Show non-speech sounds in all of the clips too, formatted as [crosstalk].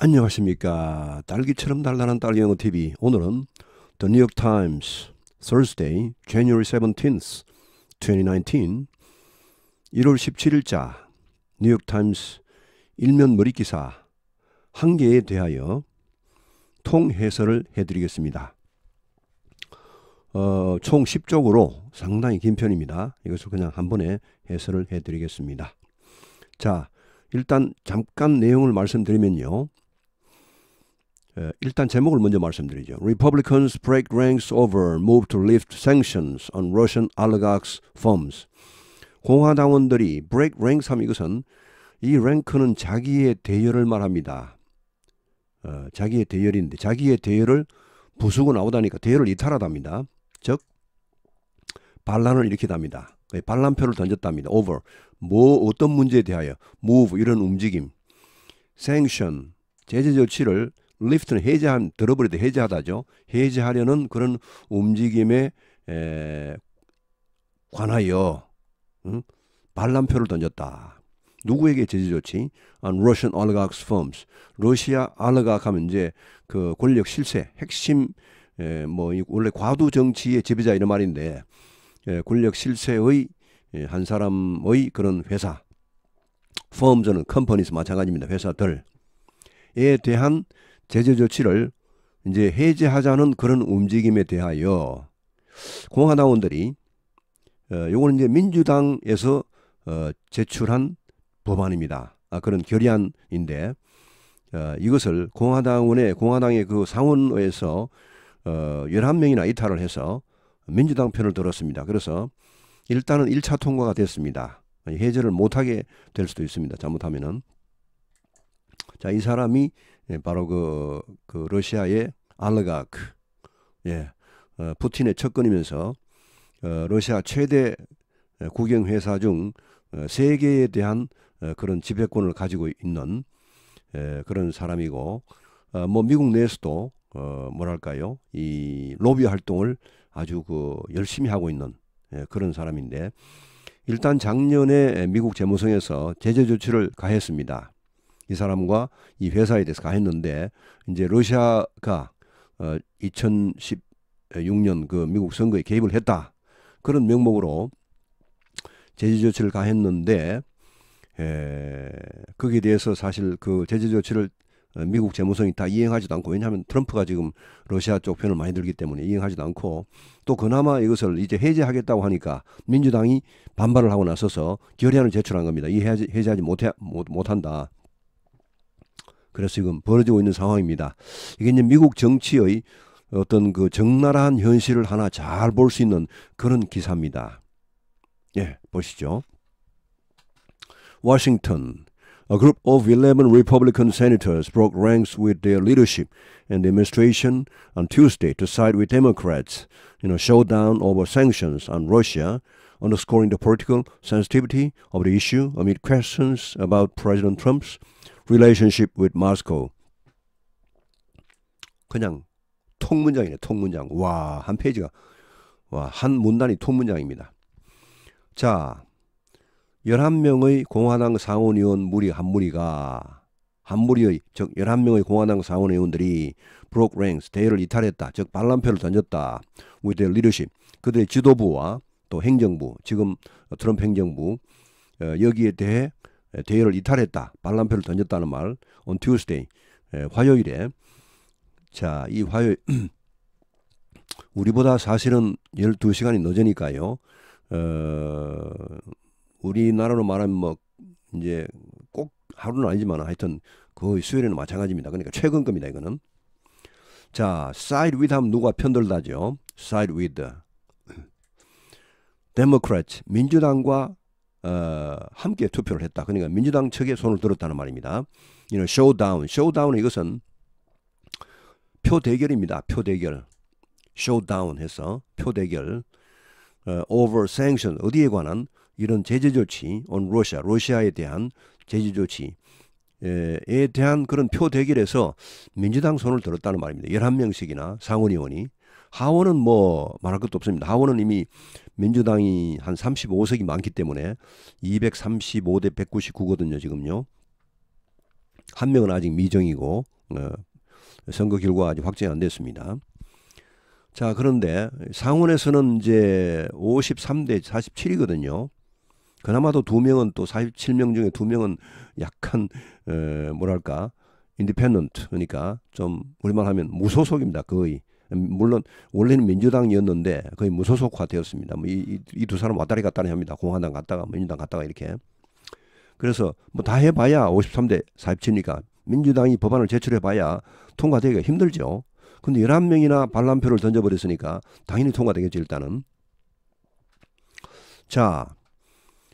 안녕하십니까. 딸기처럼 달달한 딸기 영어 TV. 오늘은 The New York Times Thursday, January 17th, 2019 1월 17일자 뉴욕 타임스 일면 머리 기사 한계에 대하여 통해설을 해드리겠습니다. 어, 총 10쪽으로 상당히 긴 편입니다. 이것을 그냥 한 번에 해설을 해드리겠습니다. 자, 일단 잠깐 내용을 말씀드리면요. 예, 일단 제목을 먼저 말씀드리죠. Republicans break ranks over move to lift sanctions on Russian oligarchs' firms. 공화당원들이 break ranks 하면 이것은 이 랭크는 자기의 대열을 말합니다. 어, 자기의 대열인데 자기의 대열을 부수고 나오다니까 대열을 이탈하답니다. 즉 반란을 일으키답니다. 예, 반란표를 던졌답니다. over 뭐 어떤 문제에 대하여 move 이런 움직임 sanction 제재 조치를 리프트는 해제한 들어버리다 해제하다죠. 해제하려는 그런 움직임에 에, 관하여 응? 반란표를 던졌다. 누구에게 제재 조치? On 아, Russian oligarchs firms. 러시아 알르가 하면 이제 그 권력 실세, 핵심 에, 뭐 원래 과도 정치의 지배자 이런 말인데 에, 권력 실세의 에, 한 사람의 그런 회사 firms는 컴퍼니스 마찬가지입니다. 회사들에 대한 제재 조치를 이제 해제하자는 그런 움직임에 대하여 공화당원들이 어, 요거는 이제 민주당에서 어, 제출한 법안입니다. 아, 그런 결의안인데 어, 이것을 공화당원의 공화당의 그 상원에서 어, 11명이나 이탈을 해서 민주당 편을 들었습니다. 그래서 일단은 1차 통과가 됐습니다. 해제를 못하게 될 수도 있습니다. 잘못하면은. 자, 이 사람이 예, 바로 그, 그 러시아의 알르가크, 예, 어, 푸틴의 척근이면서 어, 러시아 최대 예, 국영 회사 중 어, 세계에 대한 어, 그런 지배권을 가지고 있는 에, 예, 그런 사람이고 어, 뭐 미국 내에서도 어, 뭐랄까요 이 로비 활동을 아주 그 열심히 하고 있는 예, 그런 사람인데 일단 작년에 미국 재무성에서 제재 조치를 가했습니다. 이 사람과 이 회사에 대해서 가 했는데 이제 러시아가 어 2016년 그 미국 선거에 개입을 했다 그런 명목으로 제재 조치를 가했는데 에, 거기에 대해서 사실 그 제재 조치를 어, 미국 재무성이 다 이행하지도 않고 왜냐하면 트럼프가 지금 러시아 쪽 편을 많이 들기 때문에 이행하지도 않고 또 그나마 이것을 이제 해제하겠다고 하니까 민주당이 반발을 하고 나서서 결의안을 제출한 겁니다. 이 해제, 해제하지 못해, 못, 못한다. 그래서 지금 벌어지고 있는 상황입니다. 이게 이제 미국 정치의 어떤 그 적나라한 현실을 하나 잘 볼 수 있는 그런 기사입니다. 예, 보시죠. 워싱턴. A group of 11 Republican senators broke ranks with their leadership and administration on Tuesday to side with Democrats in a showdown over sanctions on Russia, underscoring the political sensitivity of the issue amid questions about President Trump's relationship with Moscow. 그냥 통문장이네, 통문장. 와, 한 페이지가 와, 한 문단이 통문장입니다. 자, 11명의 공화당 상원의원 무리 한 무리가 한 무리의 즉 11명의 공화당 상원의원들이 브록 랭스 대회를 이탈했다. 즉 반란표를 던졌다. with their leadership. 그들의 지도부와 또 행정부, 지금 트럼프 행정부 어, 여기에 대해 예, 대회를 이탈했다. 반란표를 던졌다는 말. On Tuesday. 예, 화요일에 자, 이 화요일 [clears throat] 우리보다 사실은 12시간이 늦으니까요. 어, 우리나라로 말하면 뭐 이제 꼭 하루는 아니지만 하여튼 거의 수요일에는 마찬가지입니다. 그러니까 최근 겁니다. 이거는. 자, side with 하면 누가 편들다죠. side with. [clears throat] Democrats, 민주당과 어, 함께 투표를 했다. 그러니까 민주당 측에 손을 들었다는 말입니다. 이는 쇼다운. 쇼다운은 이것은 표 대결입니다. 표 대결. 쇼다운 해서 표 대결. 어, over sanction 어디에 관한 이런 제재 조치 on 러시아 러시아에 대한 제재 조치에 대한 그런 표 대결에서 민주당 손을 들었다는 말입니다. 11명씩이나 상원 의원이 하원은 뭐 말할 것도 없습니다. 하원은 이미 민주당이 한 35석이 많기 때문에 235대 199거든요, 지금요. 한 명은 아직 미정이고 어, 선거 결과 아직 확정이 안 됐습니다. 자, 그런데 상원에서는 이제 53대 47이거든요. 그나마도 두 명은 또 47명 중에 두 명은 약간 에, 어, 뭐랄까 인디펜던트 그러니까 좀 우리말 하면 무소속입니다 거의 물론 원래는 민주당이었는데 거의 무소속화 되었습니다. 뭐 이두 이 사람 왔다리 갔다리 합니다. 공화당 갔다가 민주당 갔다가 이렇게. 그래서 뭐 다 해봐야 53대 47니까 민주당이 법안을 제출해봐야 통과되기가 힘들죠. 근데 11명이나 반란표를 던져버렸으니까 당연히 통과되겠죠 일단은. 자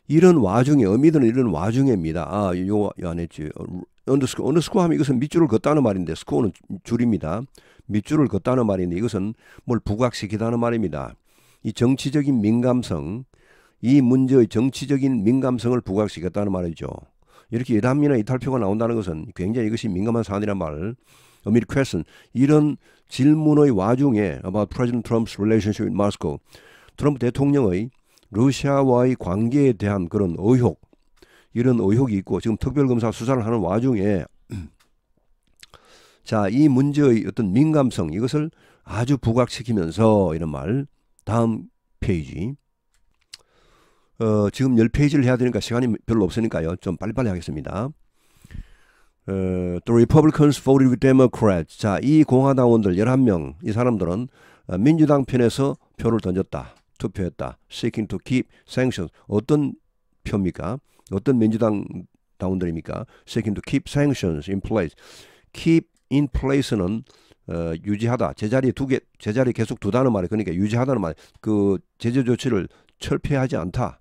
이런 와중에 어미들은 이런 와중에입니다. 아 요거 안 했지. 어, 언더스코 언더스코 하면 이것은 밑줄을 긋다는 말인데 스코어는 줄입니다. 밑줄을 긋다는 말인데 이것은 뭘 부각시키다는 말입니다. 이 정치적인 민감성, 이 문제의 정치적인 민감성을 부각시켰다는 말이죠. 이렇게 예담이나 이탈표가 나온다는 것은 굉장히 이것이 민감한 사안이란 말을 어밀 퀘슨 이런 질문의 와중에 about President Trump's relationship with Moscow 트럼프 대통령의 러시아와의 관계에 대한 그런 의혹 이런 의혹이 있고 지금 특별검사 수사를 하는 와중에 자, 이 문제의 어떤 민감성 이것을 아주 부각시키면서 이런 말 다음 페이지. 어, 지금 10페이지를 해야 되니까 시간이 별로 없으니까요. 좀 빨리빨리 하겠습니다. 어, The Republicans voted with Democrats. 자, 이 공화당원들 11명, 이 사람들은 어, 민주당 편에서 표를 던졌다. 투표했다. Seeking to keep sanctions. 어떤 표입니까? 어떤 민주당 당원들입니까? Seeking to keep sanctions in place. Keep in place는 어, 유지하다 제자리에 두개 제자리 계속 두다는 말이 그러니까 유지하다는 말그 제재 조치를 철폐하지 않다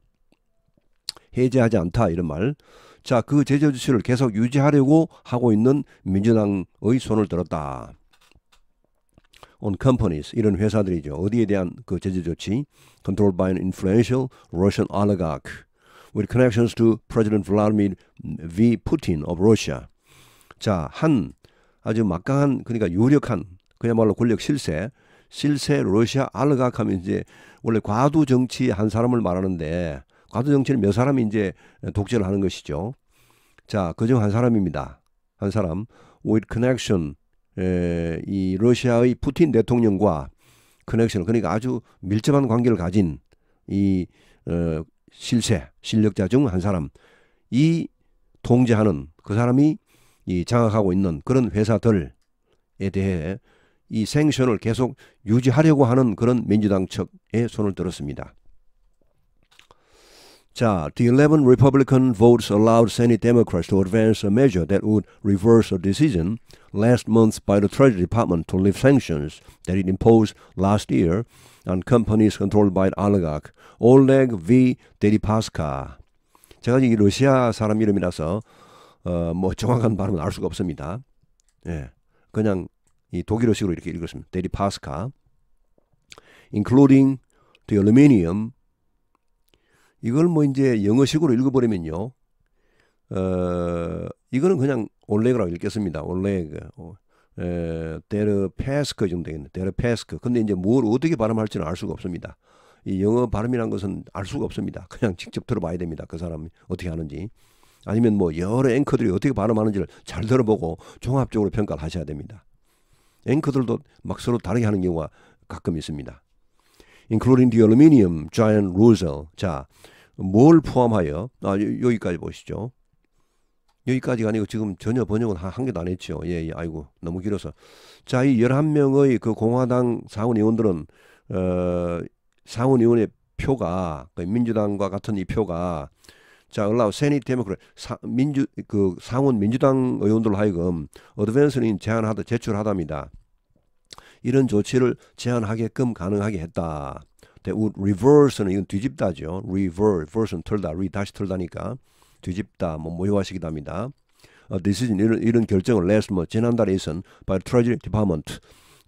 해제하지 않다 이런 말. 자, 그 제재 조치를 계속 유지하려고 하고 있는 민주당의 손을 들었다. on companies 이런 회사들이죠. 어디에 대한 그 제재 조치? controlled by an influential Russian oligarch with connections to President Vladimir V. Putin of Russia. 자, 한 아주 막강한 그러니까 유력한 그야말로 권력 실세 실세 러시아 알르각 하면 이제 원래 과도 정치 한 사람을 말하는데 과도 정치는 몇 사람이 이제 독재를 하는 것이죠. 자, 그중 한 사람입니다. 한 사람 with connection 에, 이 러시아의 푸틴 대통령과 커넥션 그러니까 아주 밀접한 관계를 가진 이 어, 실세 실력자 중 한 사람 이 통제하는 그 사람이 이 장악하고 있는 그런 회사들에 대해 이 생션을 계속 유지하려고 하는 그런 민주당 측에 손을 들었습니다. 자, the 11 Republican votes allowed Senate Democrats to advance a measure that would reverse a decision last month by the Treasury Department to lift sanctions that it imposed last year on companies controlled by an oligarch, Oleg V. Deripaska. 제가 이 러시아 사람 이름이라서 어, 뭐 정확한 발음은 알 수가 없습니다. 예. 그냥 이 독일어식으로 이렇게 읽었습니다. 데리파스카 including the a l u m i n u m 이걸 뭐 이제 영어식으로 읽어버리면요. 어, 이거는 그냥 올레그라고 읽겠습니다. 올레그. 어, 에, 데르페스크 정도 되겠네. 데르페스크. 근데 이제 뭘 어떻게 발음할지는 알 수가 없습니다. 이 영어 발음이란 것은 알 수가 없습니다. 그냥 직접 들어봐야 됩니다. 그 사람이 어떻게 하는지. 아니면 뭐 여러 앵커들이 어떻게 발음하는지를 잘 들어보고 종합적으로 평가를 하셔야 됩니다. 앵커들도 막 서로 다르게 하는 경우가 가끔 있습니다. including the aluminium giant r u s e l 자, 뭘 포함하여? 아, 여, 기까지 보시죠. 여기까지가 아니고 지금 전혀 번역은 한, 개도 안 했죠. 예, 예, 아이고, 너무 길어서. 자, 이 11명의 그 공화당 상원의원들은, 어, 상원의원의 표가, 그 민주당과 같은 이 표가 자, 올라오 세니테면 크래 사, 민주 그 상원 민주당 의원들로 하여금 어드밴스는 제안하다 제출하답니다. 이런 조치를 제한하게끔 가능하게 했다. 대우 리버스는 이건 뒤집다죠. 리버 v e 는 틀다, 리 다시 틀다니까 뒤집다, 뭐모욕하시기다 합니다. 어, 디 e c 이런 이런 결정을 내 a s 뭐 지난달에 있은 바 y t r e a s u r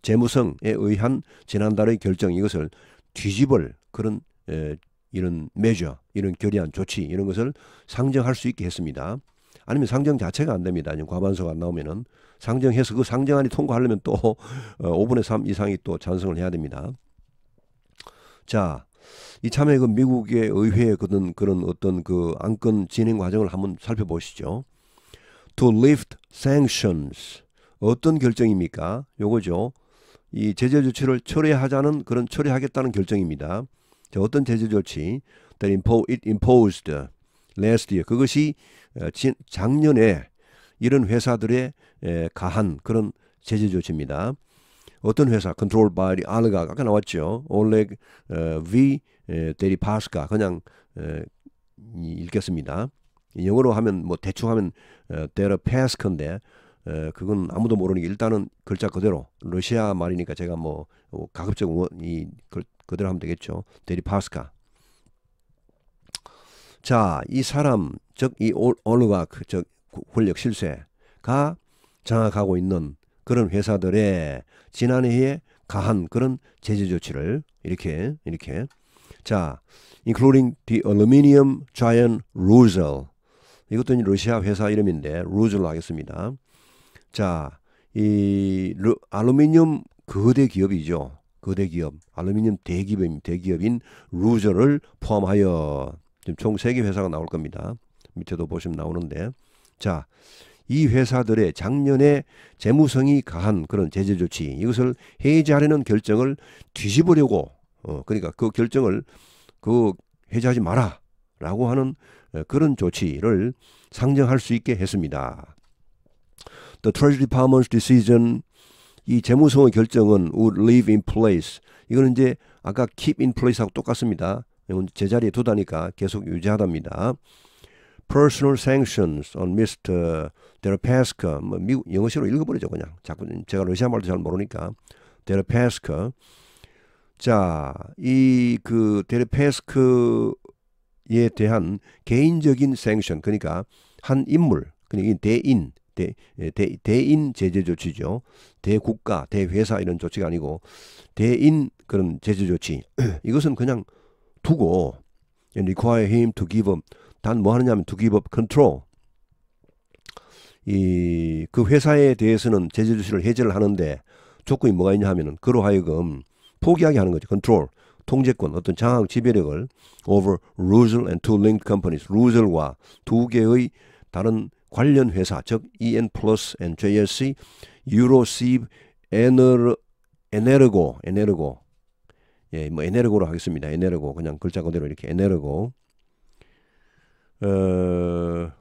재무성에 의한 지난달의 결정 이것을 뒤집을 그런 에, 이런 매저, 이런 결의안 조치 이런 것을 상정할 수 있게 했습니다. 아니면 상정 자체가 안 됩니다. 아니면 과반수가 안 나오면은 상정해서 그 상정안이 통과하려면 또 어, 5분의 3 이상이 또 찬성을 해야 됩니다. 자, 이참에 그 미국의 의회의 그런 그런 어떤 그 안건 진행 과정을 한번 살펴보시죠. To lift sanctions 어떤 결정입니까? 요거죠. 이 제재 조치를 철회하자는 그런 철회하겠다는 결정입니다. 자, 어떤 제재 조치 that impo, it imposed last year 그것이 어, 작년에 이런 회사들의 가한 그런 제재 조치입니다. 어떤 회사 컨트롤 바이 알가 아까 나왔죠. 올렉 어, V 데리파스카 그냥 읽겠습니다. 영어로 하면 뭐 대충 하면 데르페스컨데 어, 그건 아무도 모르니까 일단은 글자 그대로 러시아 말이니까 제가 뭐 가급적 이 그대로 하면 되겠죠. 데리파스카. 자, 이 사람, 즉이 올르와크, 즉 그, 권력 실세가 장악하고 있는 그런 회사들의 지난해에 가한 그런 제재 조치를 이렇게 이렇게 자, including the aluminium giant Rusal. 이것도 러시아 회사 이름인데 루즈로 하겠습니다. 자, 이 알루미늄 거대 기업이죠. 거대 기업 알루미늄 대기업 대기업인 루저를 포함하여 지금 총3개 회사가 나올 겁니다. 밑에도 보시면 나오는데 자. 이 회사들의 작년에 재무성이 가한 그런 제재 조치 이것을 해제하려는 결정을 뒤집으려고 어, 그러니까 그 결정을 그 해제하지 마라라고 하는 어, 그런 조치를 상정할 수 있게 했습니다. The Treasury Department's decision 이 재무성의 결정은 would l e a v e in place. 이거는 이제 아까 keep in place하고 똑같습니다. 제자리에 두다니까 계속 유지하답니다. personal sanctions on Mr. Deripaska. 뭐 미국 영어식으로 읽어버리죠 그냥. 자꾸 제가 러시아 말도 잘 모르니까. Deripaska. 자, 이그 데르페스크에 대한 개인적인 생션 그러니까 한 인물, 그러니까 대인, 대, 예, 대, 대인 제재 조치죠. 대국가, 대회사 이런 조치가 아니고 대인 그런 제재 조치. [clears throat] 이것은 그냥 두고 and 예, require him to give up. 단 뭐 하느냐면 to give up control. 이 그 회사에 대해서는 제재 조치를 해제를 하는데 조건이 뭐가 있냐 하면은 그로 하여금 포기하게 하는 거죠. 컨트롤. 통제권, 어떤 장악 지배력을 over Russell and two linked companies, r u s s l 과두 개의 다른 관련 회사 즉 EN 플러스 and JSC, 유로시브, 에너 에네르고 에네르고 예, 뭐 에네르고로 하겠습니다. 에네르고 그냥 글자 그대로 이렇게 에네르고 어,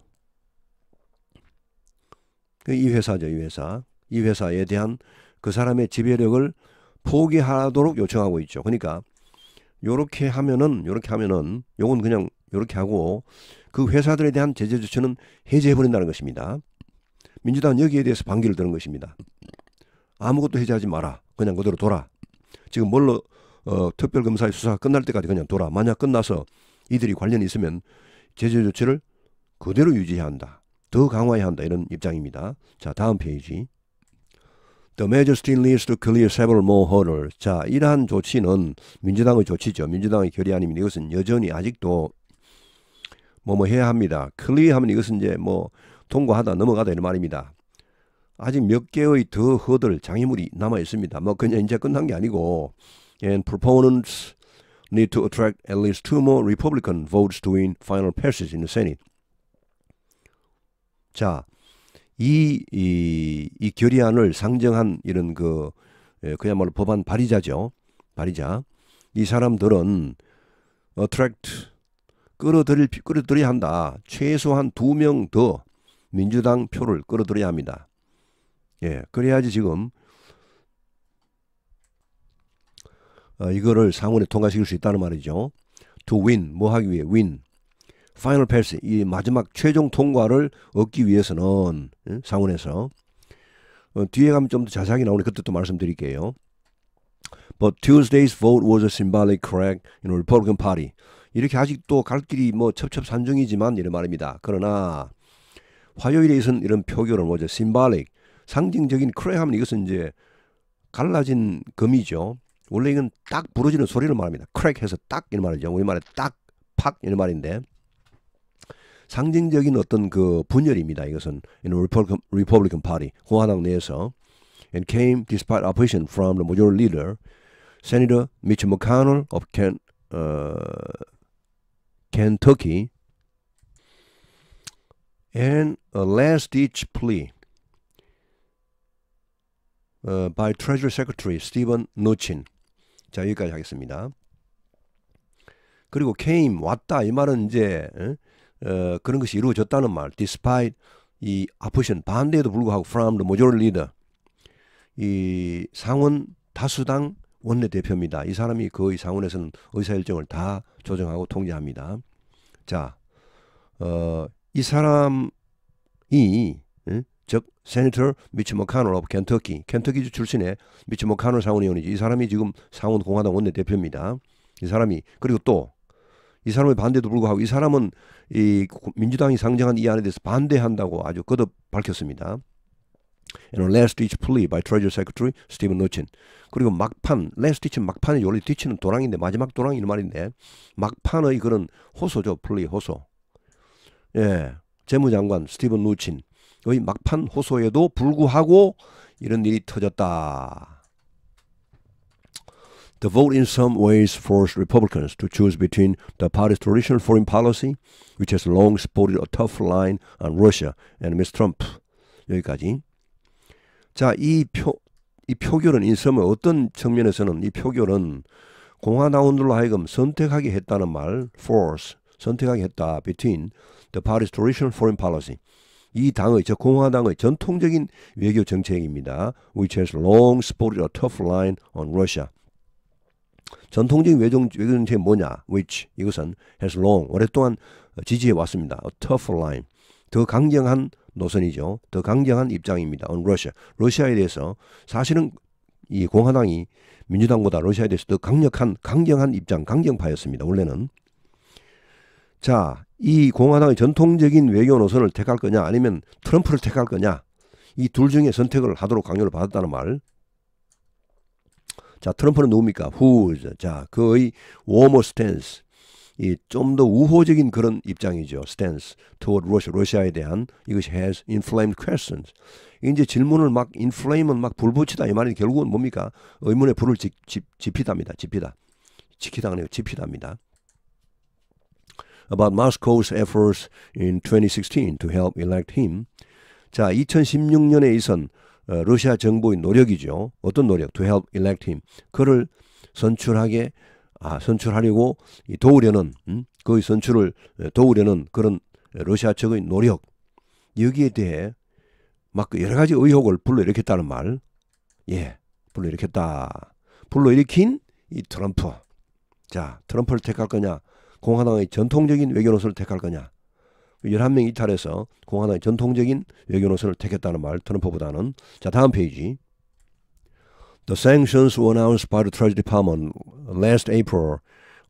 그 이 회사죠, 이 회사. 이 회사에 대한 그 사람의 지배력을 포기하도록 요청하고 있죠. 그러니까 요렇게 하면은 요렇게 하면은 요건 그냥 요렇게 하고 그 회사들에 대한 제재 조치는 해제해버린다는 것입니다. 민주당은 여기에 대해서 반기를 드는 것입니다. 아무것도 해제하지 마라. 그냥 그대로 돌아. 지금 뭘로 어, 특별검사의 수사가 끝날 때까지 그냥 돌아. 만약 끝나서 이들이 관련이 있으면 제재 조치를 그대로 유지해야 한다. 더 강화해야 한다. 이런 입장입니다. 자, 다음 페이지. The Majesty leads to clear several more hurdles. 자, 이러한 조치는 민주당의 조치죠. 민주당의 결의안입니다. 이것은 여전히 아직도 뭐뭐 해야 합니다. 클리어하면 이것은 이제 뭐 통과하다 넘어가다 이런 말입니다. 아직 몇 개의 더 허들 장애물이 남아 있습니다. 뭐 그냥 이제 끝난 게 아니고 and proponents need to attract at least two more Republican votes to win final passage in the Senate. 자, 이, 이, 이 결의안을 상정한 이런 그 예, 그야말로 법안 발의자죠. 발의자. 이 사람들은 attract 끌어들일 끌어들여야 한다. 최소한 두 명 더 민주당 표를 끌어들여야 합니다. 예, 그래야지 지금 어, 이거를 상원에 통과시킬 수 있다는 말이죠. To win 뭐 하기 위해 win final pass 이 마지막 최종 통과를 얻기 위해서는 예? 상원에서 어, 뒤에 가면 좀 더 자세하게 나오니 그때 또 말씀드릴게요. But Tuesday's vote was a symbolic crack in the Republican Party. 이렇게 아직도 갈 길이 뭐 첩첩산중이지만 이런 말입니다. 그러나 화요일에 있은 이런 표결은 뭐죠? 심발릭 상징적인 크레 하면 이것은 이제 갈라진 금이죠. 원래 이건 딱 부러지는 소리를 말합니다. 크랙 해서 딱 이런 말이죠. 우리말에 딱, 팍 이런 말인데 상징적인 어떤 그 분열입니다. 이것은 in Republican, Republican Party 공화당 내에서 and came despite opposition from the majority leader Senator Mitch McConnell of Ken, 어, Kentucky, and a last ditch plea uh, by Treasury Secretary Stephen Mnuchin. 자, 여기까지 하겠습니다. 그리고 came 왔다 이 말은 이제 어, 그런 것이 이루어졌다는 말. Despite 이 opposition 반대에도 불구하고 from the majority leader 이 상원 다수당 원내대표입니다. 이 사람이 거의 상원에서는 의사일정을 다 조정하고 통제합니다. 자, 어, 이 사람이 응? 즉 세네터 미치 모카놀 오브 켄터키 켄터키주 출신의 미치 모카놀 상원의원이죠. 이 사람이 지금 상원 공화당 원내대표입니다. 이 사람이 그리고 또 이 사람의 반대도 불구하고 이 사람은 이 민주당이 상정한 이 안에 대해서 반대한다고 아주 거듭 밝혔습니다. and last ditch plea by Treasury Secretary Stephen Mnuchin. 그리고 막판, last ditch 막판이 원래 뒤치는 도랑인데 마지막 도랑 이런 말인데 막판의 그런 호소죠. 플리 호소. 예. 재무장관 스티븐 누친의 막판 호소에도 불구하고 이런 일이 터졌다. The vote in some ways forced Republicans to choose between the party's traditional foreign policy, which has long supported a tough line on Russia, and Ms. Trump. 여기까지. 자, 이 표, 이 표결은 인섬의 어떤 측면에서는 이 표결은 공화나운들로 하여금 선택하게 했다는 말, force, 선택하게 했다, between the party's traditional foreign policy. 이 당의, 즉 공화당의 전통적인 외교 정책입니다. which has long supported a tough line on Russia. 전통적인 외정, 외교 정책이 뭐냐? which, 이것은 has long, 오랫동안 지지해 왔습니다. a tough line. 더 강경한 노선이죠. 더 강경한 입장입니다. on Russia. 러시아에 대해서 사실은 이 공화당이 민주당보다 러시아에 대해서 더 강력한 강경한 입장, 강경파였습니다. 원래는 자, 이 공화당의 전통적인 외교 노선을 택할 거냐 아니면 트럼프를 택할 거냐 이 둘 중에 선택을 하도록 강요를 받았다는 말. 자, 트럼프는 누굽니까? Who's? 자, 그의 warmer stance. 이좀더 우호적인 그런 입장이죠. stance toward Russia, 러시아에 대한 이것이 has inflamed questions. 이제 질문을 막 inflame은 막 불붙이다 이 말이 결국은 뭡니까? 의문에 불을 지, 피답니다 지피다. 지키다 아니고 지피답니다. About Moscow's efforts in 2016 to help elect him. 자, 2016년에 있은 러시아 정부의 노력이죠. 어떤 노력? To help elect him. 그를 선출하게 아, 선출하려고 도우려는 음? 거의 선출을 도우려는 그런 러시아 측의 노력 여기에 대해 막 여러 가지 의혹을 불러일으켰다는 말. 예, 불러일으켰다. 불러일으킨 이 트럼프. 자, 트럼프를 택할 거냐? 공화당의 전통적인 외교 노선을 택할 거냐? 11명 이탈해서 공화당의 전통적인 외교 노선을 택했다는 말 트럼프보다는 자 다음 페이지 The sanctions were announced by the Treasury Department last April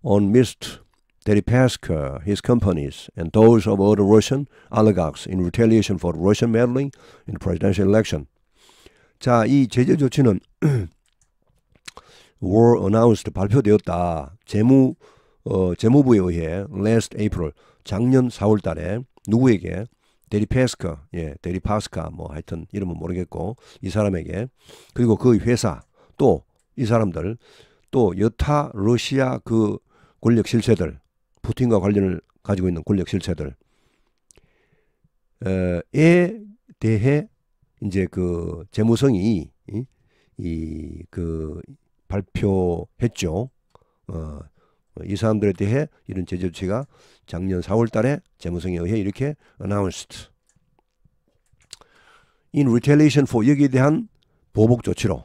on Mr. Deripaska, his companies, and those of other Russian oligarchs in retaliation for Russian meddling in the presidential election. 자, 이 제재 조치는 [clears throat] were announced 발표되었다. 재무 어, 재무부에 의해 last April 작년 4월 달에 누구에게 데리페스카 예, 데리파스카, 뭐 하여튼 이름은 모르겠고, 이 사람에게, 그리고 그 회사, 또 이 사람들, 또 여타 러시아 그 권력 실체들, 푸틴과 관련을 가지고 있는 권력 실체들에 대해 이제 그 재무성이 이 그 발표했죠. 어, 이 사람들에 대해 이런 제재 조치가 작년 4월 달에 재무성에 의해 이렇게 announced. In retaliation for 여기에 대한 보복 조치로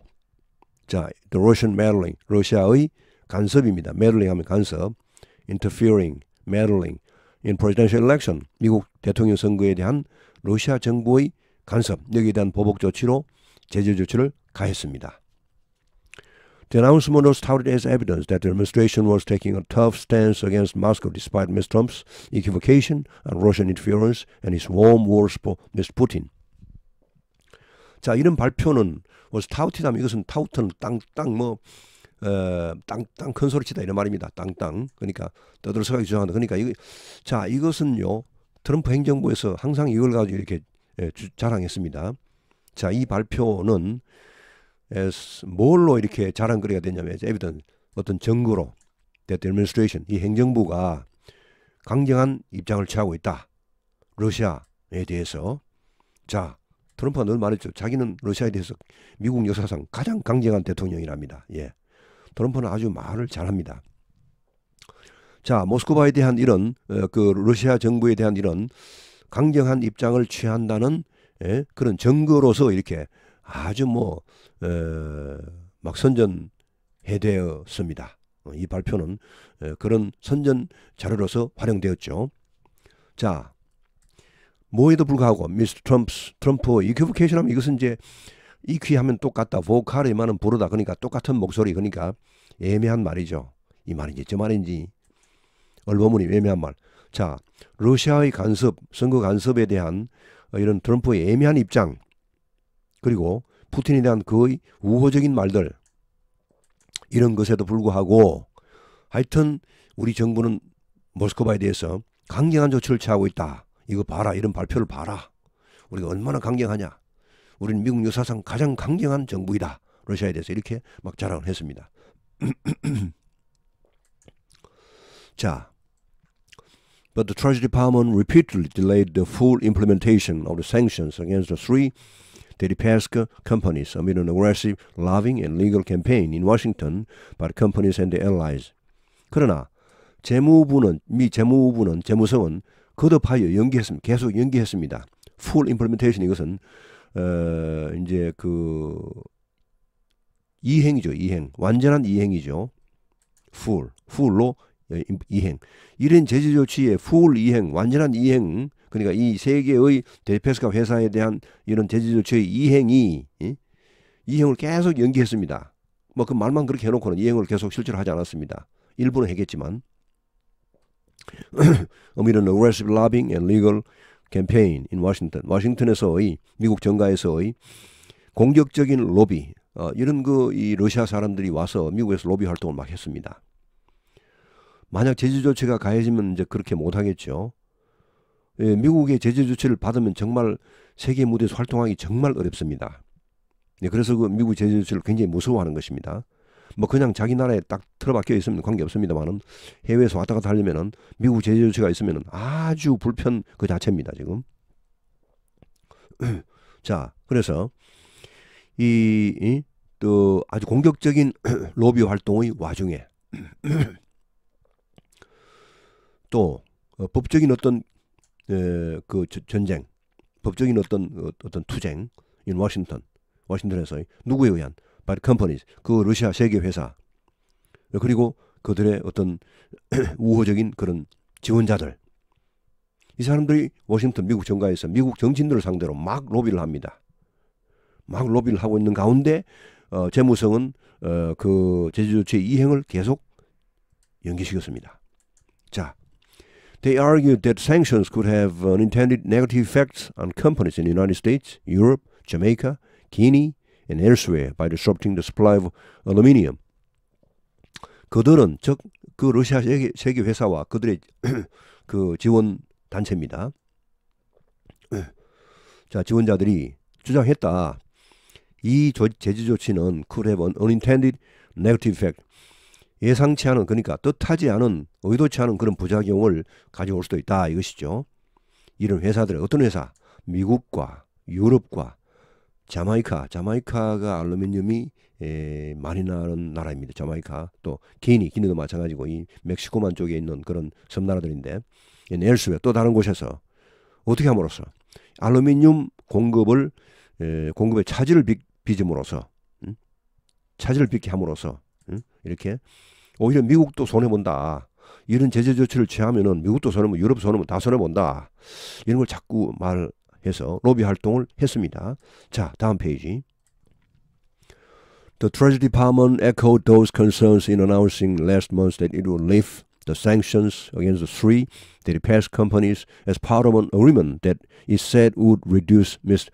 자, the Russian meddling, 러시아의 간섭입니다. meddling 하면 간섭, interfering, meddling in presidential election, 미국 대통령 선거에 대한 러시아 정부의 간섭, 여기에 대한 보복 조치로 제재 조치를 가했습니다. The announcement was touted as evidence that the administration was taking a tough stance against Moscow despite Ms. Trump's equivocation and Russian interference and his warm wars for Ms. Putin. 자, 이런 발표는 was touted 하면 이것은 touted 땅땅 뭐 어, 땅땅 큰 소리치다 이런 말입니다. 땅땅. 그러니까 떠들썩하게 주장한다. 그러니까 이거 자, 이것은요. 트럼프 행정부에서 항상 이걸 가지고 이렇게 예, 주, 자랑했습니다. 자, 이 발표는 뭘로 이렇게 자랑거리가 됐냐면 에비던 어떤 증거로 데몬스트레이션 이 행정부가 강경한 입장을 취하고 있다. 러시아에 대해서 자 트럼프가 늘 말했죠. 자기는 러시아에 대해서 미국 역사상 가장 강경한 대통령이랍니다. 예. 트럼프는 아주 말을 잘합니다. 자, 모스크바에 대한 이런 어, 그 러시아 정부에 대한 이런 강경한 입장을 취한다는 예? 그런 증거로서 이렇게 아주 뭐 어, 막 선전해되었습니다. 어, 이 발표는 어, 그런 선전 자료로서 활용되었죠. 자, 뭐에도 불구하고 미스 트럼프, 트럼프 이큐브케이션 하면 이것은 이제 이퀴 하면 똑같다. 보컬이만은 부르다. 그러니까 똑같은 목소리. 그러니까 애매한 말이죠. 이 말인지 저 말인지 얼버무니 애매한 말. 자, 러시아의 간섭, 선거 간섭에 대한 이런 트럼프의 애매한 입장 그리고 푸틴에 대한 그의 우호적인 말들 이런 것에도 불구하고 하여튼 우리 정부는 모스크바에 대해서 강경한 조치를 취하고 있다. 이거 봐라. 이런 발표를 봐라. 우리가 얼마나 강경하냐. 우리는 미국 역사상 가장 강경한 정부이다. 러시아에 대해서 이렇게 막 자랑을 했습니다. [clears throat] 자, but the Treasury Department repeatedly delayed the full implementation of the sanctions against the three de Pesca companies amid an aggressive, loving and legal campaign in Washington by companies and their allies. 그러나 재무부는 미 재무부는 재무성은 거듭하여 연기했음 계속 연기했습니다. full implementation 이것은 어, 이제 그 이행이죠 이행 완전한 이행이죠 full full로 이행 이런 제재 조치의 full 이행 완전한 이행 그러니까 이 세계의 대이페스카 회사에 대한 이런 제지 조치의 이행이 예? 이행을 계속 연기했습니다. 뭐 그 말만 그렇게 해놓고는 이행을 계속 실제로 하지 않았습니다. 일부는 했겠지만 어미런 [clears throat] aggressive lobbying and legal campaign in Washington. 워싱턴에서의 미국 정가에서의 공격적인 로비 어, 이런 그 이 러시아 사람들이 와서 미국에서 로비 활동을 막 했습니다. 만약 제재 조치가 가해지면 이제 그렇게 못 하겠죠. 예, 미국의 제재 조치를 받으면 정말 세계 무대에서 활동하기 정말 어렵습니다. 예, 그래서 그 미국 제재 조치를 굉장히 무서워하는 것입니다. 뭐 그냥 자기 나라에 딱 틀어박혀 있으면 관계 없습니다만은 해외에서 왔다 갔다 하려면은 미국 제재 조치가 있으면은 아주 불편 그 자체입니다 지금. [clears throat] 자 그래서 이 또 아주 공격적인 [clears throat] 로비 활동의 와중에 [clears throat] 또 어, 법적인 어떤 그 전쟁, 법적인 어떤 어, 어떤 투쟁 인 워싱턴, 워싱턴에서 누구에 의한 바이 컴퍼니즈, 그 러시아 세계 회사 그리고 그들의 어떤 [clears throat] 우호적인 그런 지원자들 이 사람들이 워싱턴 미국 정가에서 미국 정치인들을 상대로 막 로비를 합니다. 막 로비를 하고 있는 가운데 어, 재무성은 어, 그 제주조치 이행을 계속 연기시켰습니다. 자, They argued that sanctions could have unintended negative effects on companies in the United States, Europe, Jamaica, Guinea, and elsewhere by disrupting the supply of aluminium. 그들은 즉 그 러시아 세계 회사와 그들의 그 지원 단체입니다. 자 지원자들이 주장했다. 이 제재 조치는 could have an unintended negative effect. 예상치 않은 그러니까 뜻하지 않은 의도치 않은 그런 부작용을 가져올 수도 있다 이것이죠. 이런 회사들의 어떤 회사 미국과 유럽과 자마이카 자마이카가 알루미늄이 에, 많이 나는 나라입니다. 자마이카 또 기니 기니도 마찬가지고 이 멕시코만 쪽에 있는 그런 섬나라들인데 엘스웨또 다른 곳에서 어떻게 함으로써 알루미늄 공급을 에, 공급의 차질을 빚, 빚음으로써 음? 차질을 빚게 함으로써 응? 이렇게 오히려 미국도 손해 본다. 이런 제재 조치를 취하면은 미국도 손해면 유럽 손해면 다 손해 본다. 이런 걸 자꾸 말해서 로비 활동을 했습니다. 자, 다음 페이지. The Treasury Department echoed those concerns in announcing last month that it would lift the sanctions against the three Deripaska companies as part of an agreement that it said would reduce Ms.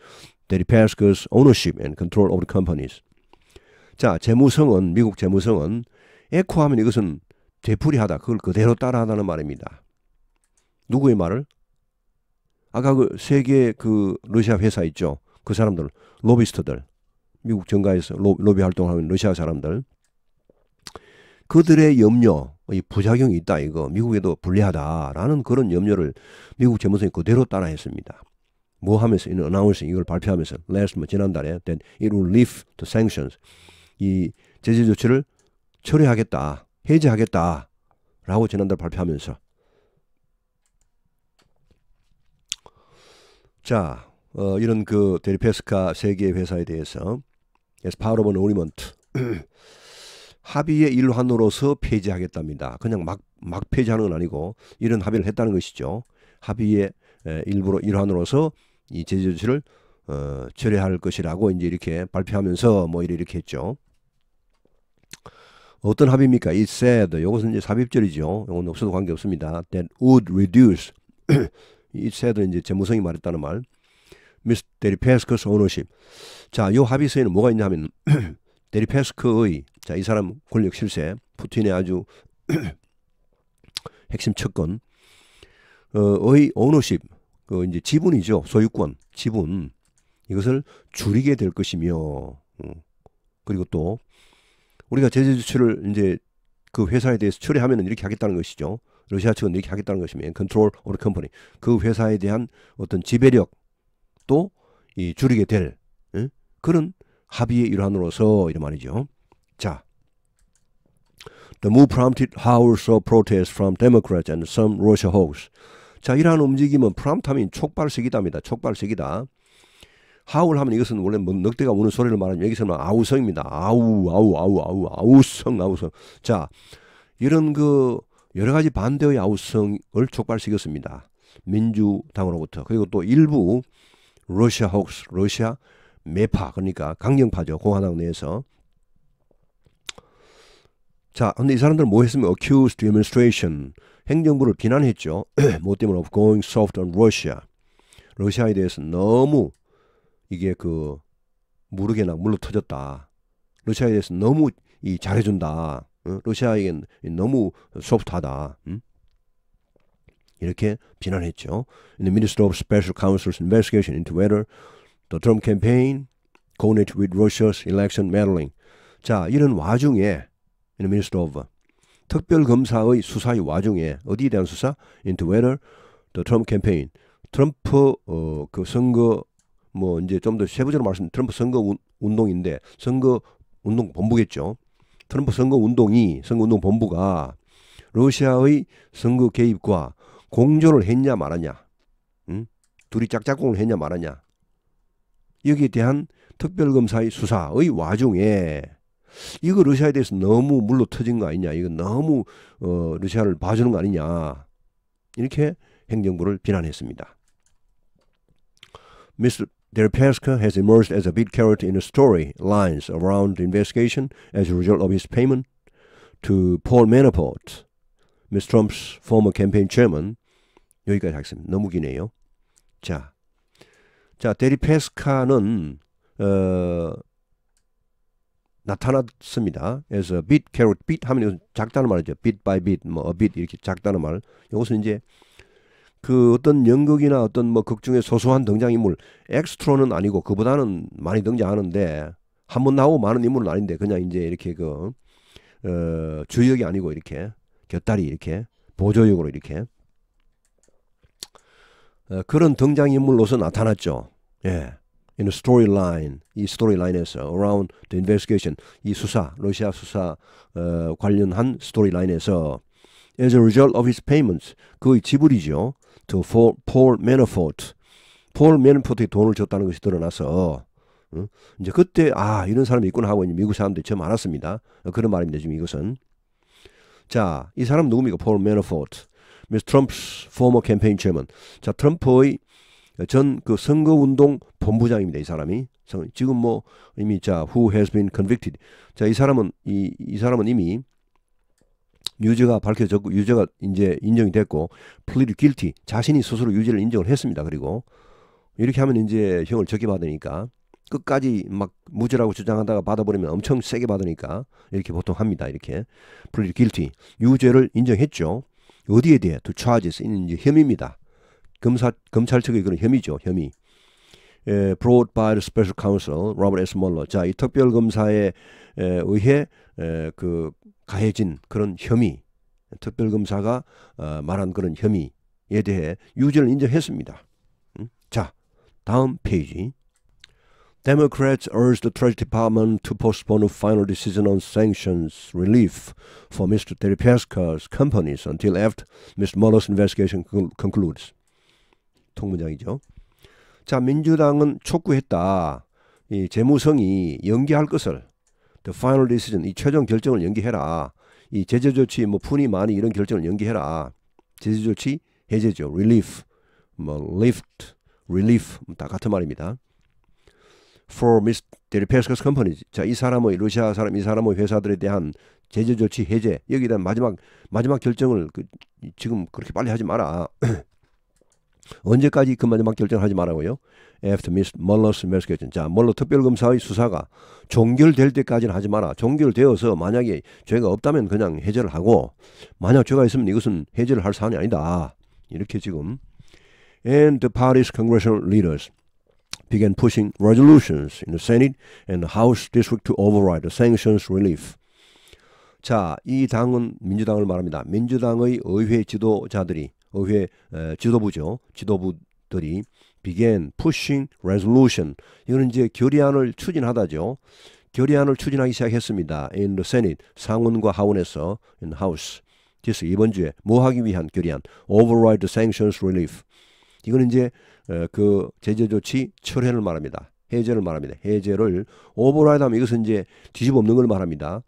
Deripaska's ownership and control of the companies. 자, 재무성은 미국 재무성은 에코하면 이것은 되풀이하다. 그걸 그대로 따라하다는 말입니다. 누구의 말을? 아까 그 세계 그 러시아 회사 있죠. 그 사람들 로비스터들 미국 정가에서 로, 비 활동하는 을 러시아 사람들 그들의 염려 이 부작용이 있다 이거 미국에도 불리하다라는 그런 염려를 미국 재무성이 그대로 따라했습니다. 뭐 하면서 이는 어나운싱 이걸 발표하면서 last 뭐 지난달에 then it will lift the sanctions 이 제재 조치를 철회하겠다, 해제하겠다라고 지난달 발표하면서 자 어, 이런 그 데리페스카 세계 회사에 대해서 에스파르본 오리먼트 [clears throat] 합의의 일환으로서 폐지하겠답니다. 그냥 막, 막 폐지하는 건 아니고 이런 합의를 했다는 것이죠. 합의의 일부로 일환으로서 이 제재 조치를 어, 철회할 것이라고 이제 이렇게 발표하면서 뭐 이렇게 했죠. 어떤 합입니까? It said 이것은 이제 삽입절이죠. 이건 없어도 관계 없습니다. That would reduce [clears throat] it said 이제 재무성이 말했다는 말. Mr. 데리페스커스 오너십. 자, 요 합의서에는 뭐가 있냐 하면 데리페스커의 [clears throat] 자, 이 사람 권력 실세, 푸틴의 아주 [clears throat] 핵심 척근 어의 오너십, 그 이제 지분이죠. 소유권, 지분. 이것을 줄이게 될 것이며 음, 그리고 또 우리가 제재 조치를 이제 그 회사에 대해서 처리하면 이렇게 하겠다는 것이죠. 러시아 측은 이렇게 하겠다는 것이면 컨트롤 오브 컴퍼니 그 회사에 대한 어떤 지배력 또이 줄이게 될 에? 그런 합의의 일환으로서 이런 말이죠. 자. The move prompted hours of protest from Democrats and some Russia hosts. 자, 이러한 움직임은 프람타민 촉발식이답니다. 촉발식이다. 하울 하면 이것은 원래 뭐 늑대가 우는 소리를 말하는 여기서는 아우성입니다. 아우 아우 아우 아우 아우성 아우성. 자 이런 그 여러 가지 반대의 아우성을 촉발시켰습니다. 민주당으로부터 그리고 또 일부 러시아 혹스 러시아 매파 그러니까 강경파죠 공화당 내에서 자 근데 이 사람들 뭐 했으면 accused demonstration 행정부를 비난했죠 [clears throat] 뭐 때문에 of going soft on Russia 러시아에 대해서 너무 이게 그 무르게나 물로 터졌다. 러시아에 대해서 너무 이 잘해준다. 어? 러시아에겐 너무 소프트하다. 응? 이렇게 비난했죠. In the Ministry of Special Counsel's investigation into whether the Trump campaign coordinated with Russia's election meddling. 자, 이런 와중에 In the Ministry of 특별검사의 수사의 와중에 어디에 대한 수사? Into whether the Trump campaign 트럼프 어, 그 선거 뭐 이제 좀 더 세부적으로 말씀 트럼프 선거 운, 동인데 선거 운동 본부겠죠. 트럼프 선거 운동이 선거 운동 본부가 러시아의 선거 개입과 공조를 했냐 말하냐, 응? 둘이 짝짝꿍을 했냐 말하냐. 여기에 대한 특별검사의 수사의 와중에 이거 러시아에 대해서 너무 물로 터진 거 아니냐, 이거 너무 어, 러시아를 봐주는 거 아니냐 이렇게 행정부를 비난했습니다. 미스 d e r i p e s c a has emerged as a big character in the story lines around the investigation as a result of his payment to Paul Manafort, Ms. Trump's former campaign chairman. 여기까지 하겠습니다. 너무 기네요. 자, 자 데리페스카는 어, 나타났습니다. as a bit carrot bit 하면 작다는 말이죠. bit by bit 뭐 a bit 이렇게 작다는 말. 이것은 이제 그 어떤 연극이나 어떤 뭐 극 중에 소소한 등장인물 엑스트로는 아니고 그보다는 많이 등장하는데 한 번 나오고 많은 인물은 아닌데 그냥 이제 이렇게 그 어, 주역이 아니고 이렇게 곁다리 이렇게 보조역으로 이렇게 어, 그런 등장인물로서 나타났죠. 예. in the storyline 이 스토리라인에서 around the investigation 이 수사 러시아 수사 어, 관련한 스토리라인에서 as a result of his payments 그의 지불이죠. to Paul Manafort. 폴 매너포트에 돈을 줬다는 것이 드러나서 응? 이제 그때 아 이런 사람이 있구나 하고 미국 사람들이 참 알았습니다. 그런 말입니다. 지금 이것은 자 이 사람 누굽니까? 폴 매너포트, 미스 트럼프스 former campaign chairman. 자 트럼프의 전 그 선거운동 본부장입니다. 이 사람이 지금 뭐 이미 자 who has been convicted. 자이 사람은 이, 이 사람은 이미 유죄가 밝혀졌고 유죄가 이제 인정이 됐고 플리드 길티 자신이 스스로 유죄를 인정을 했습니다. 그리고 이렇게 하면 이제 형을 적게 받으니까 끝까지 막 무죄라고 주장하다가 받아버리면 엄청 세게 받으니까 이렇게 보통 합니다. 이렇게 플리드 길티 유죄를 인정했죠. 어디에 대해 두 차지에서 있는 이제 혐의입니다. 검사 검찰 측의 그런 혐의죠. 혐의. 에, brought by the special counsel Robert S. Mueller. 자, 이 특별 검사에 에 의해 에, 그 가해진 그런 혐의 특별검사가 어, 말한 그런 혐의에 대해 유죄를 인정했습니다. 음? 자 다음 페이지. Democrats urged the Treasury Department to postpone a final decision on sanctions relief for Mr. Deripaska's companies until after Ms. Mueller's investigation concludes. 통문장이죠. 자, 민주당은 촉구했다. 이 재무성이 연기할 것을 the final decision 이 최종 결정을 연기해라. 이 제재 조치 뭐 푼이 많이 이런 결정을 연기해라. 제재 조치 해제죠. relief 뭐 lift relief 뭐 다 같은 말입니다. for Mr. Deripaska's company. 자, 이 사람의 러시아 사람 이 사람의 회사들에 대한 제재 조치 해제 여기에 대한 마지막 마지막 결정을 그, 지금 그렇게 빨리 하지 마라. [clears throat] 언제까지 그만막 결정하지 말라고요. After Miss Muller's investigation. 자, 멀러 특별검사의 수사가 종결될 때까지는 하지 마라. 종결되어서 만약에 죄가 없다면 그냥 해제를 하고 만약 죄가 있으면 이것은 해제를 할 사안이 아니다. 이렇게 지금 and the party's congressional leaders began pushing resolutions in the Senate and the House district to override the sanctions relief. 자, 이 당은 민주당을 말합니다. 민주당의 의회 지도자들이 의회 지도부죠. 지도부들이 began pushing resolution. 이거는 이제 결의안을 추진하다죠. 결의안을 추진하기 시작했습니다. in the Senate, 상원과 하원에서 in the House. 그래서 이번 주에 뭐 하기 위한 결의안 override sanctions relief. 이거는 이제 그 제재 조치 철회를 말합니다. 해제를 말합니다. 해제를 override 하면 이것은 이제 뒤집어 없는걸 말합니다.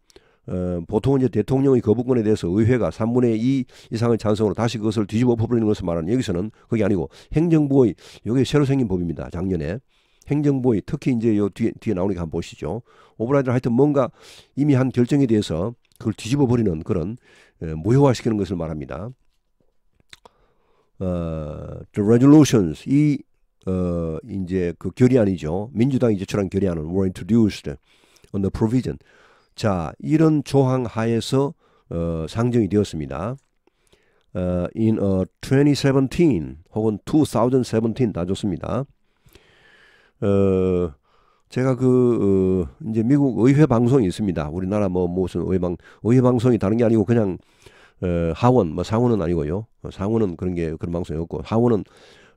어, 보통 이제 대통령의 거부권에 그 대해서 의회가 3분의 2이상을 찬성으로 다시 그것을 뒤집어 엎어버리는 것을 말하는 여기서는 그게 아니고 행정부의 요게 새로 생긴 법입니다. 작년에 행정부의 특히 이제 요 뒤에 뒤에 나오니까 한번 보시죠. 오브라이드 하여튼 뭔가 이미 한 결정에 대해서 그걸 뒤집어 버리는 그런 에, 어, 무효화시키는 것을 말합니다. 어, the resolutions 이 어, 이제 그 결의안이죠. 민주당이 제출한 결의안은 were introduced on the provision 자, 이런 조항 하에서 어, 상정이 되었습니다. 어, in a 2017 혹은 2017다 좋습니다. 어, 제가 그 어, 이제 미국 의회 방송이 있습니다. 우리나라 뭐 무슨 의회 방 의회 방송이 다른 게 아니고 그냥 어, 하원 뭐 상원은 아니고요. 어, 상원은 그런 게 그런 방송이 없고 하원은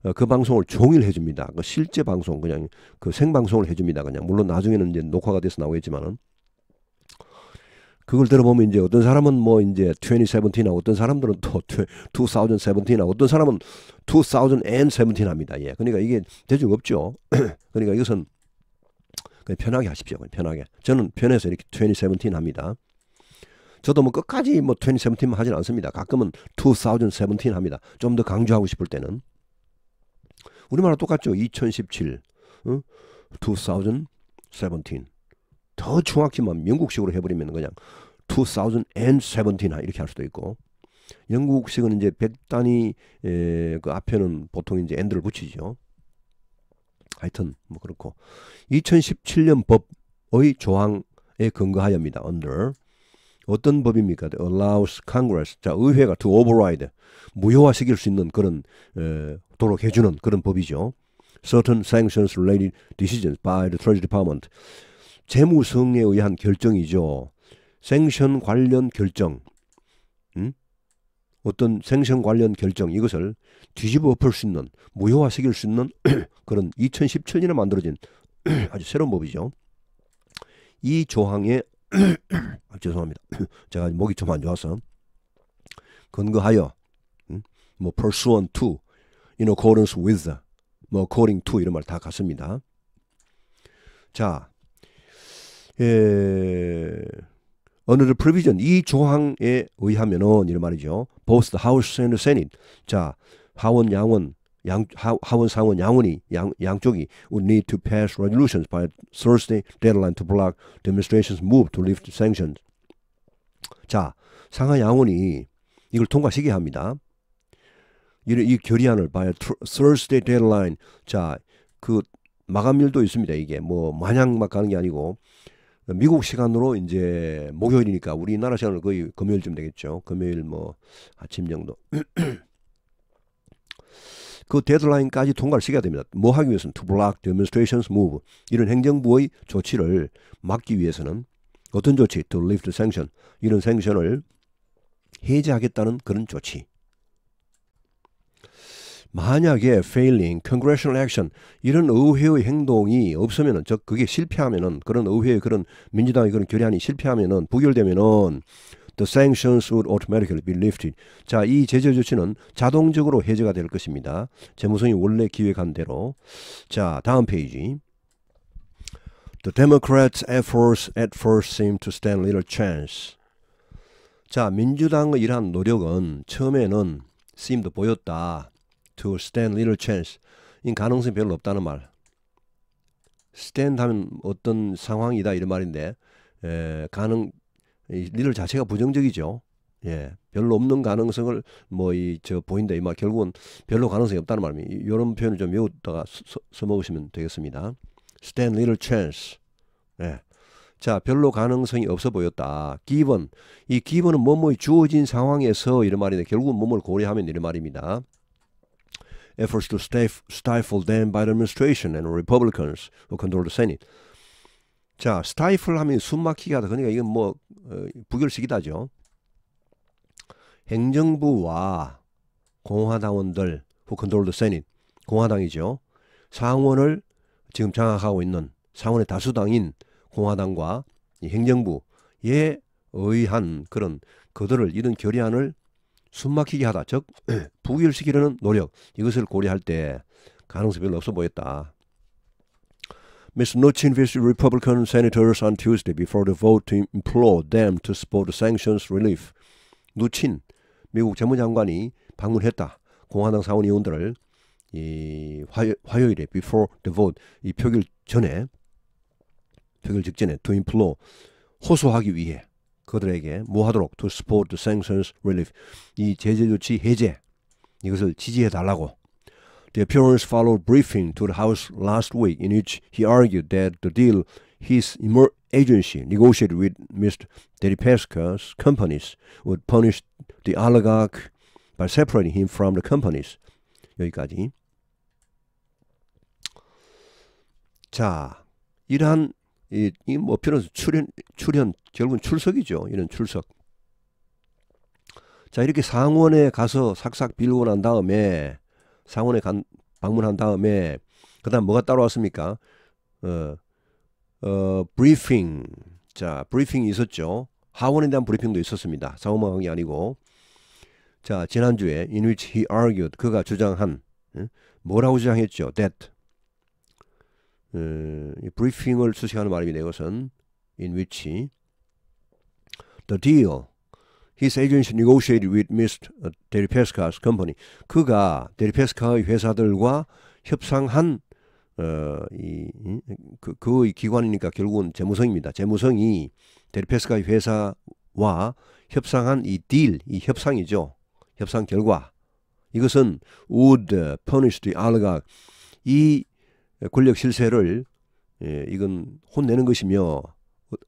어, 그 방송을 종일 해줍니다. 그 실제 방송 그냥 그 생방송을 해줍니다. 그냥 물론 나중에는 이제 녹화가 돼서 나오겠지만은 그걸 들어보면 이제 어떤 사람은 뭐 이제 2017하고 어떤 사람들은 또 2017하고 어떤 사람은 2017 합니다. 예. 그러니까 이게 대중 없죠. [clears throat] 그러니까 이것은 그냥 편하게 하십시오. 그냥 편하게. 저는 편해서 이렇게 2017 합니다. 저도 뭐 끝까지 뭐 2017만 하진 않습니다. 가끔은 2017 합니다. 좀 더 강조하고 싶을 때는. 우리말로 똑같죠. 2017. 응? 2017. 더 정확히만 영국식으로 해버리면 그냥 2017이나 이렇게 할 수도 있고 영국식은 이제 100단위 에, 그 앞에는 보통 이제 엔드를 붙이죠. 하여튼 뭐 그렇고 2017년 법의 조항에 근거하여입니다. under 어떤 법입니까? The allows Congress 자 의회가 to override 무효화시킬 수 있는 그런 에, 도록 해주는 그런 법이죠. certain sanctions related decisions by the Treasury Department 재무성에 의한 결정이죠. 생션 관련 결정. 음? 어떤 생션 관련 결정 이것을 뒤집어 엎수 있는 무효화 시킬 수 있는 [clears throat] 그런 2017년에 만들어진 [clears throat] 아주 새로운 법이죠. 이 조항에 [clears throat] 아, 죄송합니다. 제가 목이 좀 안 좋아서 근거하여 음? 뭐 pursuant to in accordance with 뭐 according to 이런 말 다 같습니다. 자 예, 어느 프리비전 이 조항에 의하면은 이런 말이죠. 보스 하우스 앤 세닛. 자, 하원 양원 양 하, 하원 상원 양원이 양 양쪽이 would need to pass resolutions by Thursday deadline to block demonstrations move to lift sanctions. 자, 상하 양원이 이걸 통과시켜야 합니다. 이를 이 결의안을 by Thursday deadline. 자, 그 마감일도 있습니다. 이게 뭐 마냥 막 가는 게 아니고 미국 시간으로 이제 목요일이니까 우리나라 시간으로 거의 금요일쯤 되겠죠. 금요일 뭐 아침 정도. [clears throat] 그 데드라인까지 통과를 시켜야 됩니다. 뭐 하기 위해서는 to block demonstrations move 이런 행정부의 조치를 막기 위해서는 어떤 조치 to lift sanction 이런 생션을 해제하겠다는 그런 조치 만약에 failing, congressional action 이런 의회의 행동이 없으면은 즉 그게 실패하면은 그런 의회의 그런 민주당의 그런 결의안이 실패하면은 부결되면은 the sanctions would automatically be lifted. 자, 이 제재 조치는 자동적으로 해제가 될 것입니다. 재무성이 원래 기획한 대로. 자, 다음 페이지. The Democrats' efforts at first seem to stand little chance. 자, 민주당의 이러한 노력은 처음에는 seemed 보였다. to stand little chance. 인 가능성이 별로 없다는 말. stand 하면 어떤 상황이다 이런 말인데 에, 가능 이 little 자체가 부정적이죠. 예, 별로 없는 가능성을 뭐 이 저 보인다 이말 결국은 별로 가능성이 없다는 말입니다. 이런 표현을 좀 외웠다가 써, 먹으시면 되겠습니다. stand little chance. 예. 자, 별로 가능성이 없어 보였다. 기본. 이 기본은 뭐뭐이 주어진 상황에서 이런 말인데 결국은 뭐뭐를 고려하면 이런 말입니다. efforts to stif stifle them by the administration and Republicans who control the Senate. 자, stifle 하면 숨막히게 하다. 그러니까 이건 뭐 어, 부결식이다죠. 행정부와 공화당원들 who control the Senate. 공화당이죠. 상원을 지금 장악하고 있는 상원의 다수당인 공화당과 행정부에 의한 그런 그들을 이런 결의안을 숨막히게 하다 즉 부결시키려는 노력 이것을 고려할 때 가능성이 별로 없어 보였다. Ms. Nuchin visited Republican senators on Tuesday before the vote to implore them to support sanctions relief. 누친 미국 재무장관이 방문했다. 공화당 사원 의원들을 이 화요, 화요일에 before the vote 이 표결 전에 표결 직전에 to implore 호소하기 위해 그들에게 뭐하도록 to support the sanctions relief 이 제재 조치 해제 이것을 지지해 달라고. The appearance followed briefing to the House last week in which he argued that the deal his agency negotiated with Mr. Deripaska's companies would punish the oligarch by separating him from the companies. 여기까지. 자, 이러한 이, 이 목표는 뭐 출연 출현, 결국은 출석이죠. 이런 출석. 자, 이렇게 상원에 가서 싹싹 빌고 난 다음에, 상원에 간, 방문한 다음에, 그 다음 뭐가 따로왔습니까 어, 어, 브리핑. 자, 브리핑이 있었죠. 하원에 대한 브리핑도 있었습니다. 상호만 이 아니고. 자, 지난주에, in which he argued, 그가 주장한, 뭐라고 주장했죠? that. 어, 브리핑을 수식하는 말입니다. 이것은 in which the deal his agents negotiated with Mr. Deripaska's 어, company. 그가 데리페스카의 회사들과 협상한 어, 이, 그, 그의 기관이니까 결국은 재무성입니다. 재무성이 데리페스카의 회사와 협상한 이 딜, 이 협상이죠. 협상 결과. 이것은 would punish the o l g a 이 예, 권력 실세를 예, 이건 혼내는 것이며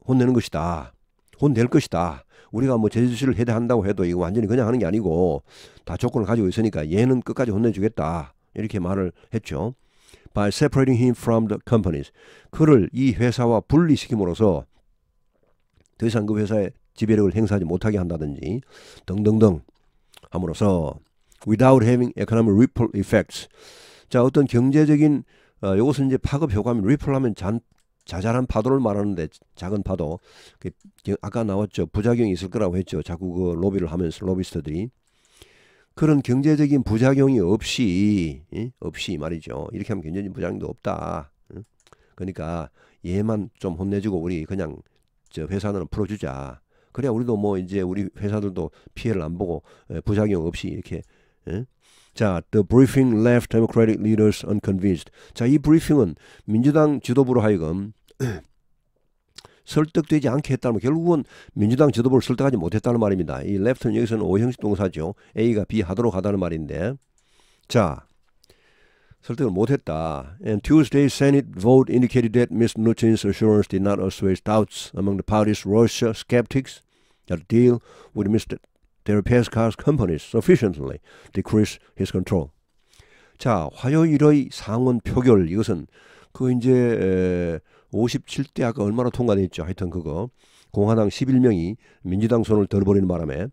혼내는 것이다. 혼낼 것이다. 우리가 뭐제재조를 해대한다고 해도 이거 완전히 그냥 하는 게 아니고 다 조건을 가지고 있으니까 얘는 끝까지 혼내주겠다. 이렇게 말을 했죠. By separating him from the companies. 그를 이 회사와 분리시킴으로써 더 이상 그 회사의 지배력을 행사하지 못하게 한다든지 등등등 함으로써 without having economic ripple effects. 자, 어떤 경제적인 어, 이것은 이제 파급 효과면 리플하면 잔, 자잘한 파도를 말하는데 작은 파도 그, 아까 나왔죠 부작용이 있을 거라고 했죠 자꾸 그 로비를 하면서 로비스터들이 그런 경제적인 부작용이 없이 예? 없이 말이죠 이렇게 하면 경제적인 부작용도 없다 예? 그러니까 얘만 좀 혼내주고 우리 그냥 저 회사는 풀어주자 그래야 우리도 뭐 이제 우리 회사들도 피해를 안 보고 예, 부작용 없이 이렇게 예? 자, the briefing left Democratic leaders unconvinced. 자, 이 브리핑은 민주당 지도부로 하여금 설득되지 않게 했다면 결국은 민주당 지도부를 설득하지 못했다는 말입니다. 이 left는 여기서는 오형식 동사죠. A가 B 하도록 하다는 말인데. 자, 설득을 못했다. And Tuesday's Senate vote indicated that Ms. Nuchin's assurance did not assuage doubts among the party's Russia skeptics that deal with Mr. their PSCARS companies sufficiently decrease his control. 자, 화요일의 상원 표결 이것은 그 이제 57대 아까 얼마나 통과됐죠. 하여튼 그거 공화당 11명이 민주당 손을 들어버리는 바람에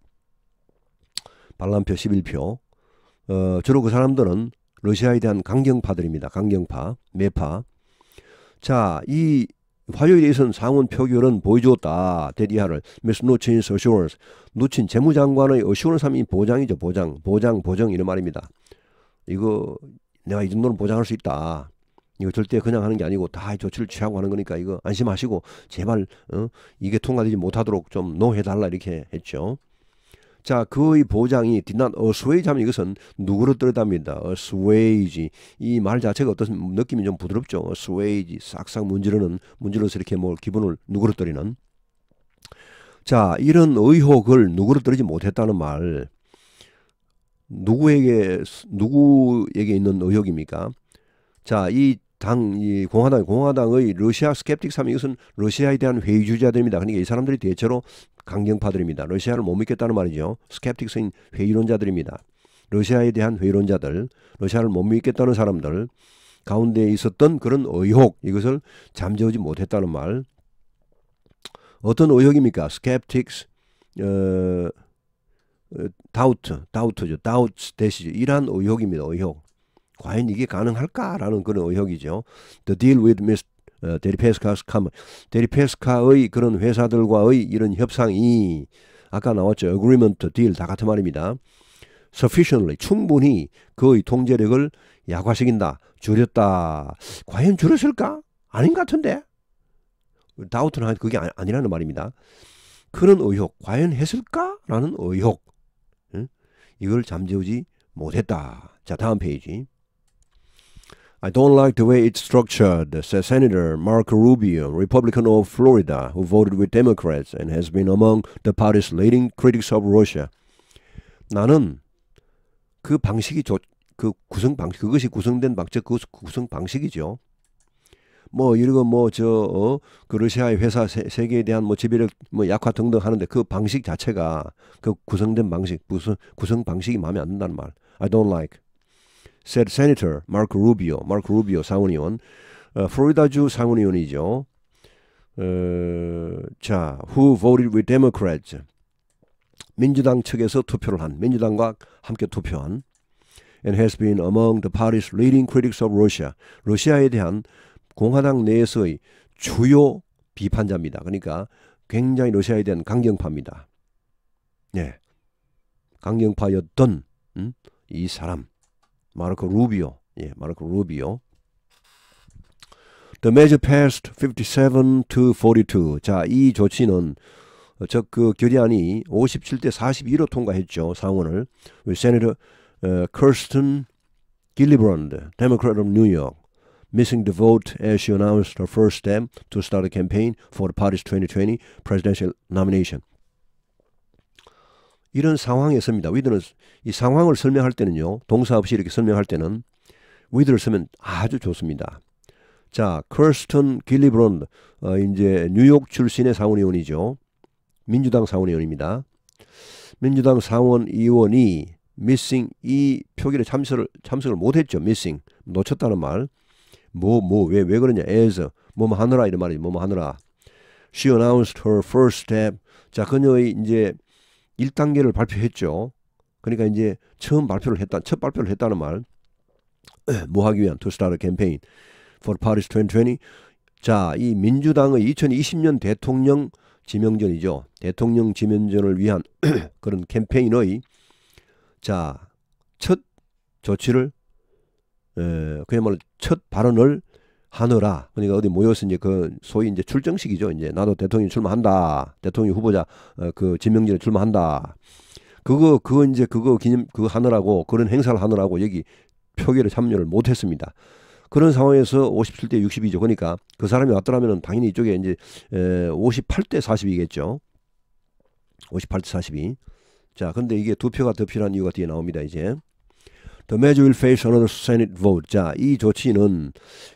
반란표 11표 어, 주로 그 사람들은 러시아에 대한 강경파들입니다. 강경파, 매파. 자, 이 화요일에 있은 상원 표결은 보여주었다. 대리하를. Miss Nuchin's assurance. 누친 재무장관의 a s s u r a 보장이죠. 보장. 보장, 보정 이런 말입니다. 이거 내가 이 정도는 보장할 수 있다. 이거 절대 그냥 하는 게 아니고 다 조치를 취하고 하는 거니까 이거 안심하시고 제발 어? 이게 통과되지 못하도록 좀 노해달라 이렇게 했죠. 자, 그의 보장이 did not assuage 하면 이것은 누구로 들어답니다. assuage. 이말 자체가 어떤 느낌이 좀 부드럽죠. assuage. 싹싹 문지르는, 문지르서 이렇게 뭘 기분을 누구로 떨이는. 자, 이런 의혹을 누구로 떨이지 못했다는 말. 누구에게, 누구에게 있는 의혹입니까? 자, 이 당, 이 공화당, 공화당의 러시아 스캡틱 사삼 이것은 러시아에 대한 회의주자들입니다 그러니까 이 사람들이 대체로 강경파들입니다. 러시아를 못 믿겠다는 말이죠. 스캡틱스인 회의론자들입니다. 러시아에 대한 회의론자들, 러시아를 못 믿겠다는 사람들 가운데 있었던 그런 의혹 이것을 잠재우지 못했다는 말. 어떤 의혹입니까? 스캡틱스 어, 다우트, 다우트죠. 다우트 대시죠. 이러한 의혹입니다. 의혹. 과연 이게 가능할까라는 그런 의혹이죠. The deal with Mr. 어, 데리페스카스캄 데리페스카의 그런 회사들과의 이런 협상이 아까 나왔죠. agreement, deal 다 같은 말입니다. sufficiently 충분히 그의 통제력을 약화시킨다. 줄였다. 과연 줄였을까? 아닌 것 같은데. 다우트는 그게 아니라는 말입니다. 그런 의혹, 과연 했을까? 라는 의혹. 응? 이걸 잠재우지 못했다. 자, 다음 페이지. I don't like the way it's structured, said Senator Marco Rubio, Republican of Florida, who voted with Democrats and has been among the party's leading critics of Russia. 나는 그 방식이 좋, 그 구성 방식, 그것이 구성된 방식, 그 구성 방식이죠. 뭐, 이러고 뭐, 저, 어, 그 러시아의 회사 세, 계에 대한 뭐 지배력, 뭐 약화 등등 하는데 그 방식 자체가 그 구성된 방식, 구성, 구성 방식이 마음에 안 든다는 말. I don't like. said Senator m a r c Rubio, 마크 루비오 상원의원, 어, 플로리다주 상원의원이죠. 어, 자, who voted with Democrats? 민주당 측에서 투표를 한, 민주당과 함께 투표한 and has been among the party's leading critics of Russia. 러시아에 대한 공화당 내에서의 주요 비판자입니다. 그러니까 굉장히 러시아에 대한 강경파입니다. 예. 강경파였던 음? 이 사람. Marco Rubio. Marco Rubio. The measure passed 57 to 42. 자, 이 조치는 적그 결의안이 57 대 41로 통과했죠. 상원을. Senator uh, Kirsten Gillibrand, Democrat of New York, missing the vote as she announced her first step to start a campaign for the party's 2020 presidential nomination. 이런 상황에서입니다. 위드는 이 상황을 설명할 때는요. 동사 없이 이렇게 설명할 때는 위드를 쓰면 아주 좋습니다. 자, 커스턴 길리브론드 어, 이제 뉴욕 출신의 상원의원이죠. 민주당 상원의원입니다. 민주당 상원의원이 missing 이 표기를 참석을 참석을 못했죠. missing 놓쳤다는 말. 뭐 뭐 왜 왜 그러냐? as 뭐뭐 하느라 이런 말이죠 뭐뭐 하느라. She announced her first step. 자, 그녀의 이제 1단계를 발표했죠. 그러니까 이제 처음 발표를 했다, 첫 발표를 했다는 말. 뭐 [clears throat] 하기 위한 투스타르 캠페인 for Paris 2020. 자, 이 민주당의 2020년 대통령 지명전이죠. 대통령 지명전을 위한 [clears throat] 그런 캠페인의 자, 첫 조치를 에, 그야말로 첫 발언을 하느라 그러니까 어디 모여서 이제 그 소위 이제 출정식이죠. 이제 나도 대통령 출마한다. 대통령 후보자 어, 그 지명진에 출마한다. 그거 그거 이제 그거 기념 그거 하느라고 그런 행사를 하느라고 여기 표결에 참여를 못 했습니다. 그런 상황에서 57대 62죠. 그러니까 그 사람이 왔더라면 당연히 이쪽에 이제 58대 40이겠죠. 58대 42. 자, 근데 이게 두 표가 더 필요한 이유가 뒤에 나옵니다. 이제 The measure will face another Senate vote. 자, 이 조치는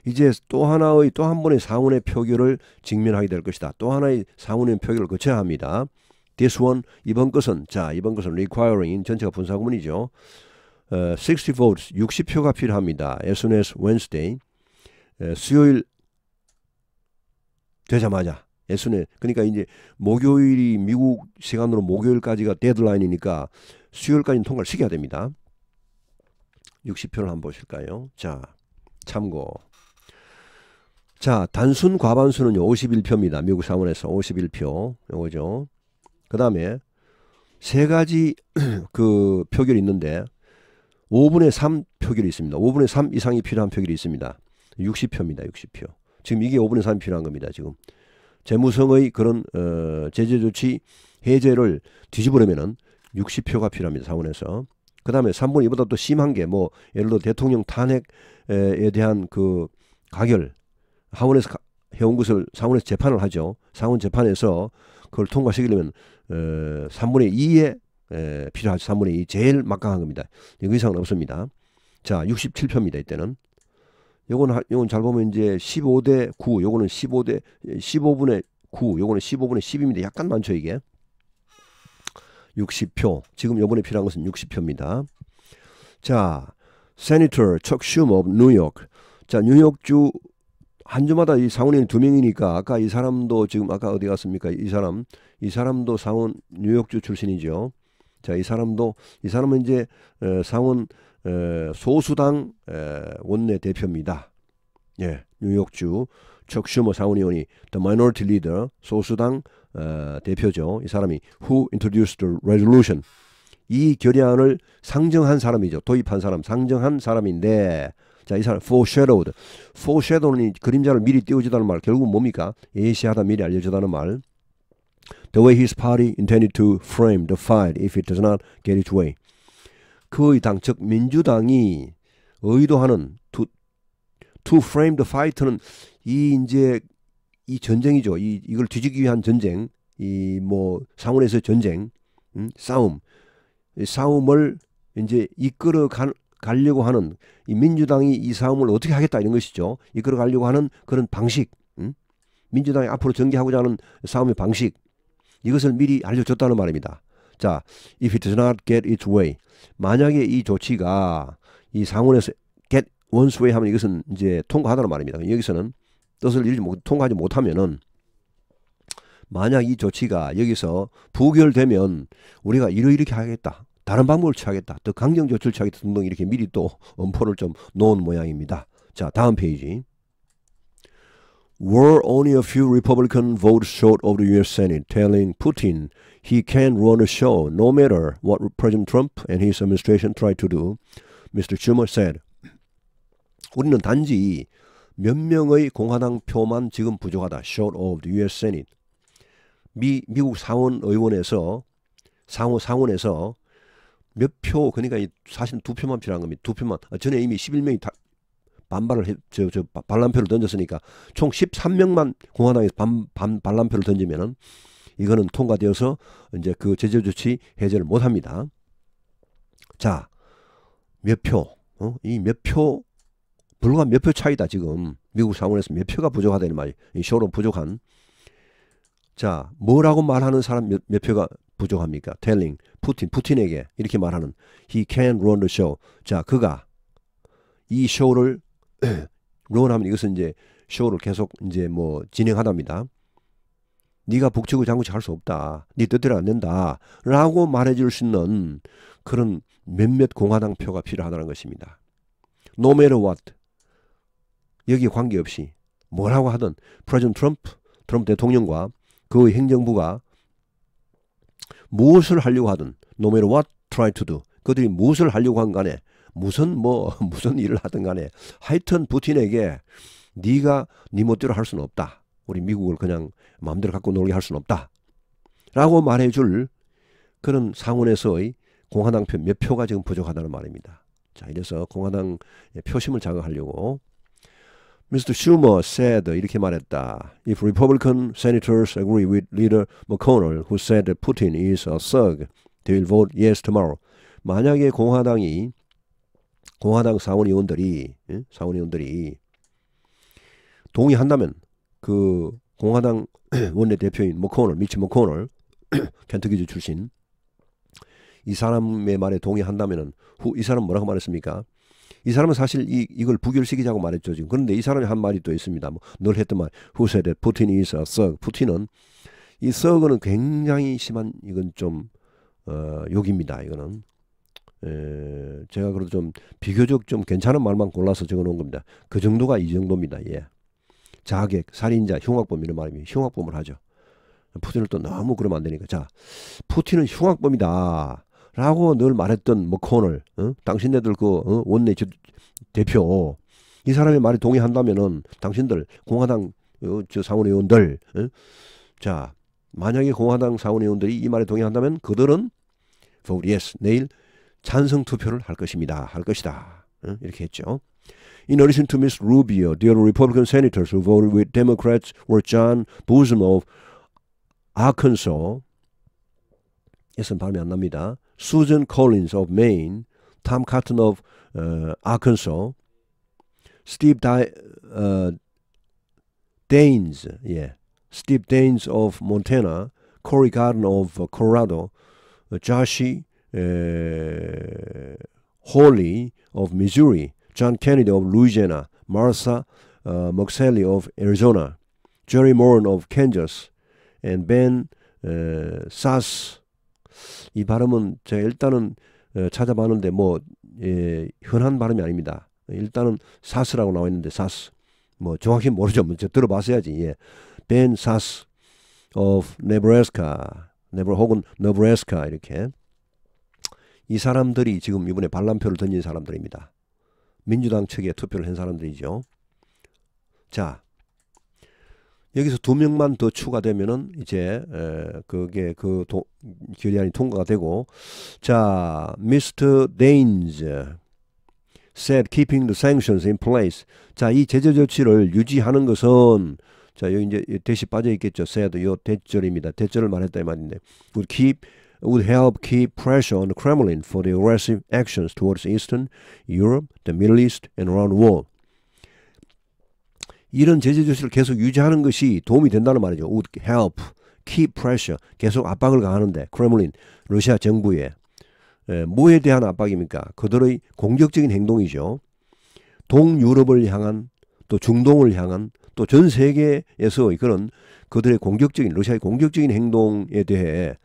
이제 또 하나의 또 한 번의 상원의 표결을 직면하게 될 것이다. 또 하나의 상원의 표결을 거쳐야 합니다. This one 이번 것은 자 이번 것은 requiring 전체가 분사구문이죠. 어, 60 votes 60표가 필요합니다. As soon as Wednesday 에, 어, 수요일 되자마자 as soon as 그러니까 이제 목요일이 미국 시간으로 목요일까지가 데드라인이니까 수요일까지 는 통과를 시켜야 됩니다. 60표를 한번 보실까요? 자, 참고. 자, 단순 과반수는요. 51표입니다. 미국 사원에서 51표. 요거죠. 그 다음에 세 가지 [clears throat] 그 표결이 있는데 5분의 3 표결이 있습니다. 5분의 3 이상이 필요한 표결이 있습니다. 60표입니다. 60표. 지금 이게 5분의 3이 필요한 겁니다. 지금 재무성의 그런 어, 제재 조치 해제를 뒤집으려면은 60표가 필요합니다. 상원에서. 그 다음에 3분이보다또 심한 게 뭐 예를 들어 대통령 탄핵에 대한 그 가결 하원에서 가, 해온 것을 상원에서 재판을 하죠. 상원 재판에서 그걸 통과시키려면 어, 3분의 2에 에, 필요하죠. 3분의 2 제일 막강한 겁니다. 여기 이상은 없습니다. 자 67표입니다. 이때는 요건 요건 잘 보면 이제 15대 9 요거는 15대 15분의 9 요거는 15분의 10입니다. 약간 많죠 이게. 60표. 지금 요번에 필요한 것은 60표입니다. 자, Senator Chuck Schumer of New York. 자, 뉴욕주 한 주마다 이 상원인 두 명이니까 아까 이 사람도 지금 아까 어디 갔습니까? 이 사람. 이 사람도 상원 뉴욕주 출신이죠. 자, 이 사람도 이 사람은 이제 상원 소수당 원내 대표입니다. 예, 뉴욕주 척슈머 상원 의원이 The Minority Leader 소수당 어, 대표죠. 이 사람이 who introduced the resolution 이 결의안을 상정한 사람이죠. 도입한 사람, 상정한 사람인데 자, 이 사람 foreshadowed. foreshadow는 그림자를 미리 띄워주다는 말. 결국 뭡니까? 예시하다 미리 알려주다는 말. The way his party intended to frame the fight if it does not get its way. 그의 당, 즉 민주당이 의도하는 to, to frame the fight는 이 이제 이 전쟁이죠. 이 이걸 뒤지기 위한 전쟁, 이 뭐 상원에서 전쟁, 음, 싸움, 이 싸움을 이제 이끌어 가, 가려고 하는 이 민주당이 이 싸움을 어떻게 하겠다 이런 것이죠. 이끌어 가려고 하는 그런 방식, 음? 민주당이 앞으로 전개하고자 하는 싸움의 방식 이것을 미리 알려줬다는 말입니다. 자, if it does not get its way, 만약에 이 조치가 이 상원에서 get one's way 하면 이것은 이제 통과하다는 말입니다. 여기서는 뜻을 이루지 못, 통과하지 못하면은 만약 이 조치가 여기서 부결되면 우리가 이러이렇게 하겠다. 다른 방법을 취하겠다. 더 강경 조치를 취하겠다 등등 이렇게 미리 또 엄포를 좀 놓은 모양입니다. 자, 다음 페이지. Were only a few Republican votes short of the U.S. Senate telling Putin he can run a show no matter what President Trump and his administration try to do, Mr. Schumer said. 우리는 단지 몇 명의 공화당 표만 지금 부족하다. short of the U.S. Senate. 미, 미국 상원 의원에서 상원 상원에서 몇 표, 그러니까 이 사실 두 표만 필요한 겁니다. 두 표만. 아, 전에 이미 11명이 다 반발을 해, 저, 저 반란표를 던졌으니까 총 13명만 공화당에서 반, 반 반란표를 던지면은 이거는 통과되어서 이제 그 제재 조치 해제를 못 합니다. 자, 몇 표, 어? 이몇표 불과 몇 표 차이다 지금 미국 상원에서 몇 표가 부족하다는 말이 쇼론 부족한 자 뭐라고 말하는 사람 몇, 몇 표가 부족합니까? 텔링 푸틴 푸틴에게 이렇게 말하는 he can run the show 자 그가 이 쇼를 론하면 [clears throat] 이것은 이제 쇼를 계속 이제 뭐 진행하답니다. 네가 북측고 장구치 할수 없다. 네 뜻대로 안 된다. 라고 말해줄 수 있는 그런 몇몇 공화당 표가 필요하다는 것입니다. No matter what. 여기에 관계없이 뭐라고 하든 프레젠 트럼프, 트럼프 대통령과 그 행정부가 무엇을 하려고 하든 no matter what try to do 그들이 무엇을 하려고 한 간에 무슨 뭐 [laughs] 무슨 일을 하든 간에 하여튼 부틴에게 네가 네 멋대로 할 수는 없다. 우리 미국을 그냥 마음대로 갖고 놀게 할 수는 없다. 라고 말해줄 그런 상원에서의 공화당 표 몇 표가 지금 부족하다는 말입니다. 자, 이래서 공화당 표심을 자극하려고 Mr. Schumer said 이렇게 말했다. If Republican senators agree with leader McConnell who said that Putin is a thug, they will vote yes tomorrow. 만약에 공화당이 공화당 상원 의원들이 예? 상원 의원들이 동의한다면 그 공화당 원내 대표인 머코널 미치 머코널 켄터키주 출신 이 사람의 말에 동의한다면은 후 이 사람 뭐라고 말했습니까? 이 사람은 사실 이, 이걸 부결시키자고 말했죠 지금. 그런데 이 사람이 한 말이 또 있습니다. 뭐 늘 했던 말, 후세대 푸틴이 있어 썩. 푸틴은 이 썩은 굉장히 심한 이건 좀 어, 욕입니다. 이거는 에, 제가 그래도 좀 비교적 좀 괜찮은 말만 골라서 적어놓은 겁니다. 그 정도가 이 정도입니다. 예. 자객, 살인자, 흉악범 이런 말이면 흉악범을 하죠. 푸틴을 또 너무 그러면 안 되니까. 자, 푸틴은 흉악범이다. 라고 늘 말했던 뭐코넬, 어? 당신네들 그 어? 원내 주, 대표 이 사람의 말에 동의한다면은 당신들 공화당 어, 저 상원의원들 어? 자 만약에 공화당 상원의원들이 이 말에 동의한다면 그들은 vote yes 내일 찬성 투표를 할 것입니다. 할 것이다. 어? 이렇게 했죠. In addition to Ms. Rubio, the other Republican senators who voted with Democrats were John Bosom of Arkansas. 예선 발음안 납니다. Susan Collins of Maine, Tom Cotton of uh, Arkansas, Steve Di- uh, Daines, yeah, Steve Daines of Montana, Corey Garden of Colorado, uh, Joshi uh, Holly of Missouri, John Kennedy of Louisiana, Martha uh, Moxley of Arizona, Jerry Moran of Kansas, and Ben uh, Sass 이 발음은 제가 일단은 어, 찾아봤는데 뭐 예, 흔한 발음이 아닙니다. 일단은 사스라고 나와 있는데 사스 뭐 정확히 모르죠. 먼저 뭐 들어봤어야지. 예. Ben Sass of Nebraska, 네브라 혹은 Nebraska 이렇게 이 사람들이 지금 이번에 반란표를 던진 사람들입니다. 민주당 측에 투표를 한 사람들이죠. 자, 여기서 두 명만 더 추가되면은 이제 에, 그게 그 도, 결의안이 통과가 되고 자, Mr. Danes said keeping the sanctions in place. 자, 이 제재 조치를 유지하는 것은 자, 여기 이제 대시 빠져 있겠죠. said 요 대절입니다. 대절을 말했다 이 말인데. would keep would help keep pressure on the Kremlin for the aggressive actions towards Eastern Europe, the Middle East and around the world. 이런 제재 조치를 계속 유지하는 것이 도움이 된다는 말이죠. would help keep pressure 계속 압박을 가하는데 크렘린 러시아 정부에 에, 예, 뭐에 대한 압박입니까? 그들의 공격적인 행동이죠. 동유럽을 향한 또 중동을 향한 또 전 세계에서 그런 그들의 공격적인 러시아의 공격적인 행동에 대해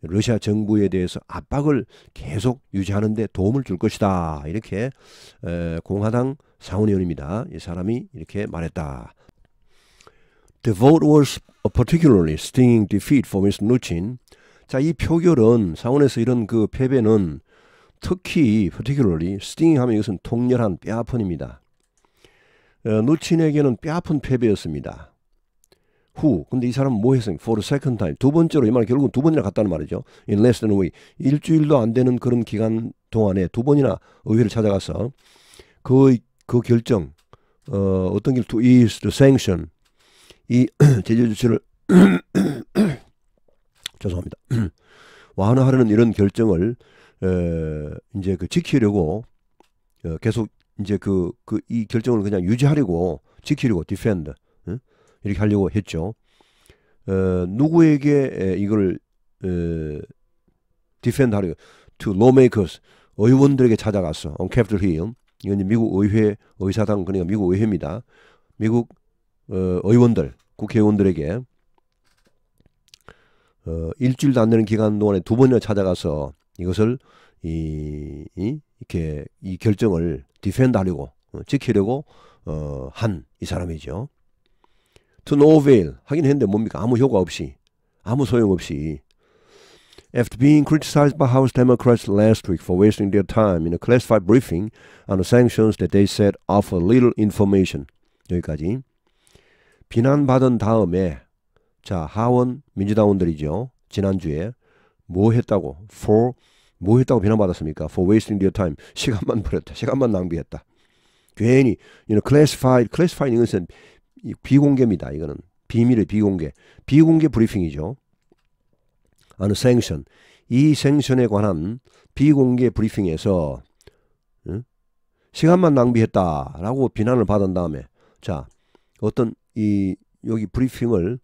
러시아 정부에 대해서 압박을 계속 유지하는데 도움을 줄 것이다 이렇게 공화당 상원 의원입니다. 이 사람이 이렇게 말했다. The vote was a particularly stinging defeat for Mr. Nuchin. 자, 이 표결은 상원에서 이런 그 패배는 특히 particularly stinging 하면 이것은 통렬한 뼈아픈입니다. 어, 누친에게는 뼈아픈 패배였습니다. 후. 근데 이 사람은 뭐 했어요? For the second time. 두 번째로 이 말결국두 번이나 갔다는 말이죠. In less than a week. 일주일도 안 되는 그런 기간 동안에 두 번이나 의회를 찾아가서 그그 결정 어, 어떤 길 to e a s the sanction 이 [clears throat] 제재 조치를 [clears throat] 죄송합니다 [clears throat] 완화하려는 이런 결정을 에, 이제 그 지키려고 어, 계속 이제 그 그 이 결정을 그냥 유지하려고 지키려고 defend 응? 이렇게 하려고 했죠. 어, 누구에게 이걸 에, defend 하려 to lawmakers 의원들에게 찾아갔어 on Capitol Hill 이건 미국 의회 의사당 그러니까 미국 의회입니다. 미국 어, 의원들 국회의원들에게 어, 일주일도 안 되는 기간 동안에 두 번이나 찾아가서 이것을 이, 이 이렇게 이 결정을 디펜드하려고 어, 지키려고 어, 한 이 사람이죠. To no avail 하긴 했는데 뭡니까 아무 효과 없이 아무 소용 없이 After being criticized by House Democrats last week for wasting their time in a classified briefing on the sanctions that they said offer little information. 여기까지. 비난받은 다음에 자 하원 민주당원들이죠. 지난주에 뭐 했다고 for 뭐 했다고 비난받았습니까? For wasting their time. 시간만 버렸다. 시간만 낭비했다. 괜히 you know, classified, classified 이것은 비공개입니다. 이거는 비밀의 비공개. 비공개 브리핑이죠. 아는 생션 이 생션에 관한 비공개 브리핑에서 응? 시간만 낭비했다라고 비난을 받은 다음에 자 어떤 이 여기 브리핑을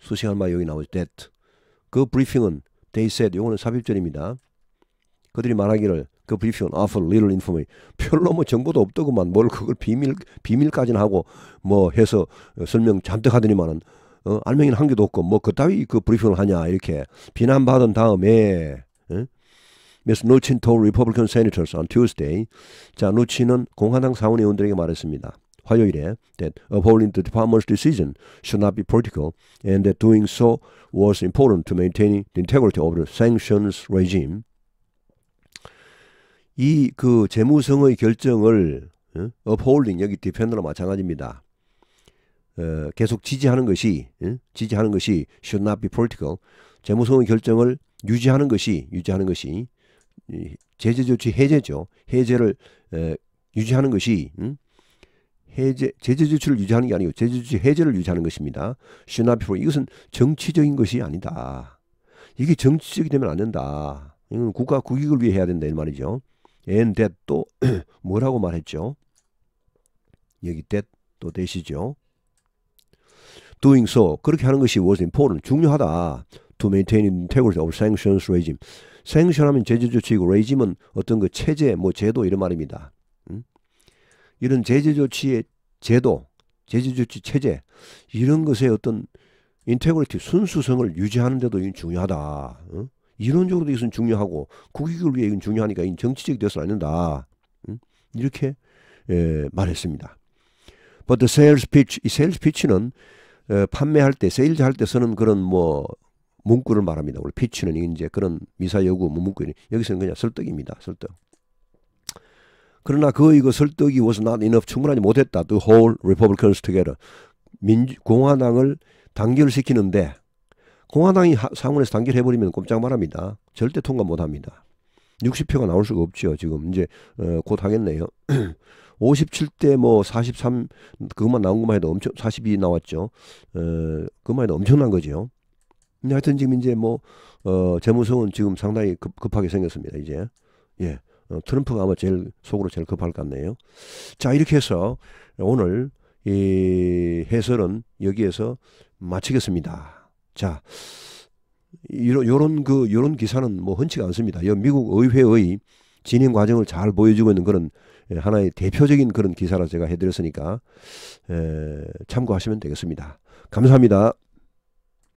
수시간 만 여기 나오죠. that 그 브리핑은 they said 요거는 삽입절입니다. 그들이 말하기를 그 브리핑은 offer little information 별로 뭐 정보도 없더구만 뭘 그걸 비밀 비밀까지는 하고 뭐 해서 설명 잔뜩 하더니만은 어, 알맹이는 한 개도 없고 뭐 그따위 그 브리핑을 하냐 이렇게 비난받은 다음에 에? Miss Nuchin told Republican senators on Tuesday. 자, 누친은 공화당 사원 의원들에게 말했습니다. 화요일에 that upholding the department's decision should not be political and that doing so was important to maintaining the integrity of the sanctions regime. 이 그 재무성의 결정을 어? upholding 여기 defend로 마찬가지입니다. 어, 계속 지지하는 것이 어? 지지하는 것이 should not be political. 재무성의 결정을 유지하는 것이 유지하는 것이 제재 조치 해제죠. 해제를 어, 유지하는 것이 음? 해제 제재 조치를 유지하는 게 아니고 제재 조치 해제를 유지하는 것입니다. should not be political. 이것은 정치적인 것이 아니다. 이게 정치적이 되면 안 된다. 이건 국가 국익을 위해 해야 된다 이 말이죠. and that 또 [clears throat] 뭐라고 말했죠? 여기 that 또되시죠 doing so 그렇게 하는 것이 was important 중요하다. to maintain integrity of sanctions regime. sanction하면 제재 조치이고 regime은 어떤 그 체제 뭐 제도 이런 말입니다. 음? 이런 제재 조치의 제도, 제재 조치 체제 이런 것의 어떤 인테그리티 순수성을 유지하는 데도 이건 중요하다. 음? 어? 이론적으로도 이것은 중요하고 국익을 위해 이건 중요하니까 이건 정치적이 서는안 된다. 음? 이렇게 예, 말했습니다. But the sales pitch, 이 sales pitch는 어, 판매할 때 세일즈할 때 쓰는 그런 뭐 문구를 말합니다. 우리 피치는 이제 그런 미사 요구 뭐 문구는 여기서는 그냥 설득입니다. 설득. 그러나 그 이거 설득이 was not enough 충분하지 못했다. The whole Republicans together 민주 공화당을 단결시키는데 공화당이 하, 상원에서 단결해버리면 꼼짝 말합니다. 절대 통과 못합니다. 60표가 나올 수가 없죠. 지금 이제 어, 곧 하겠네요. [clears throat] 57대 뭐43 그것만 나온 것만 해도 엄청 42 나왔죠. 어, 그것만 해도 엄청난 거지요. 근데 하여튼 지금 이제 뭐 어, 재무성은 지금 상당히 급, 급하게 생겼습니다. 이제 예. 어, 트럼프가 아마 제일 속으로 제일 급할 것 같네요. 자 이렇게 해서 오늘 이 해설은 여기에서 마치겠습니다. 자. 이런 요런 그 요런 기사는 뭐 흔치가 않습니다. 미국 의회의 진행 과정을 잘 보여주고 있는 그런 예, 하나의 대표적인 그런 기사라 제가 해드렸으니까 참고하시면 되겠습니다. 감사합니다.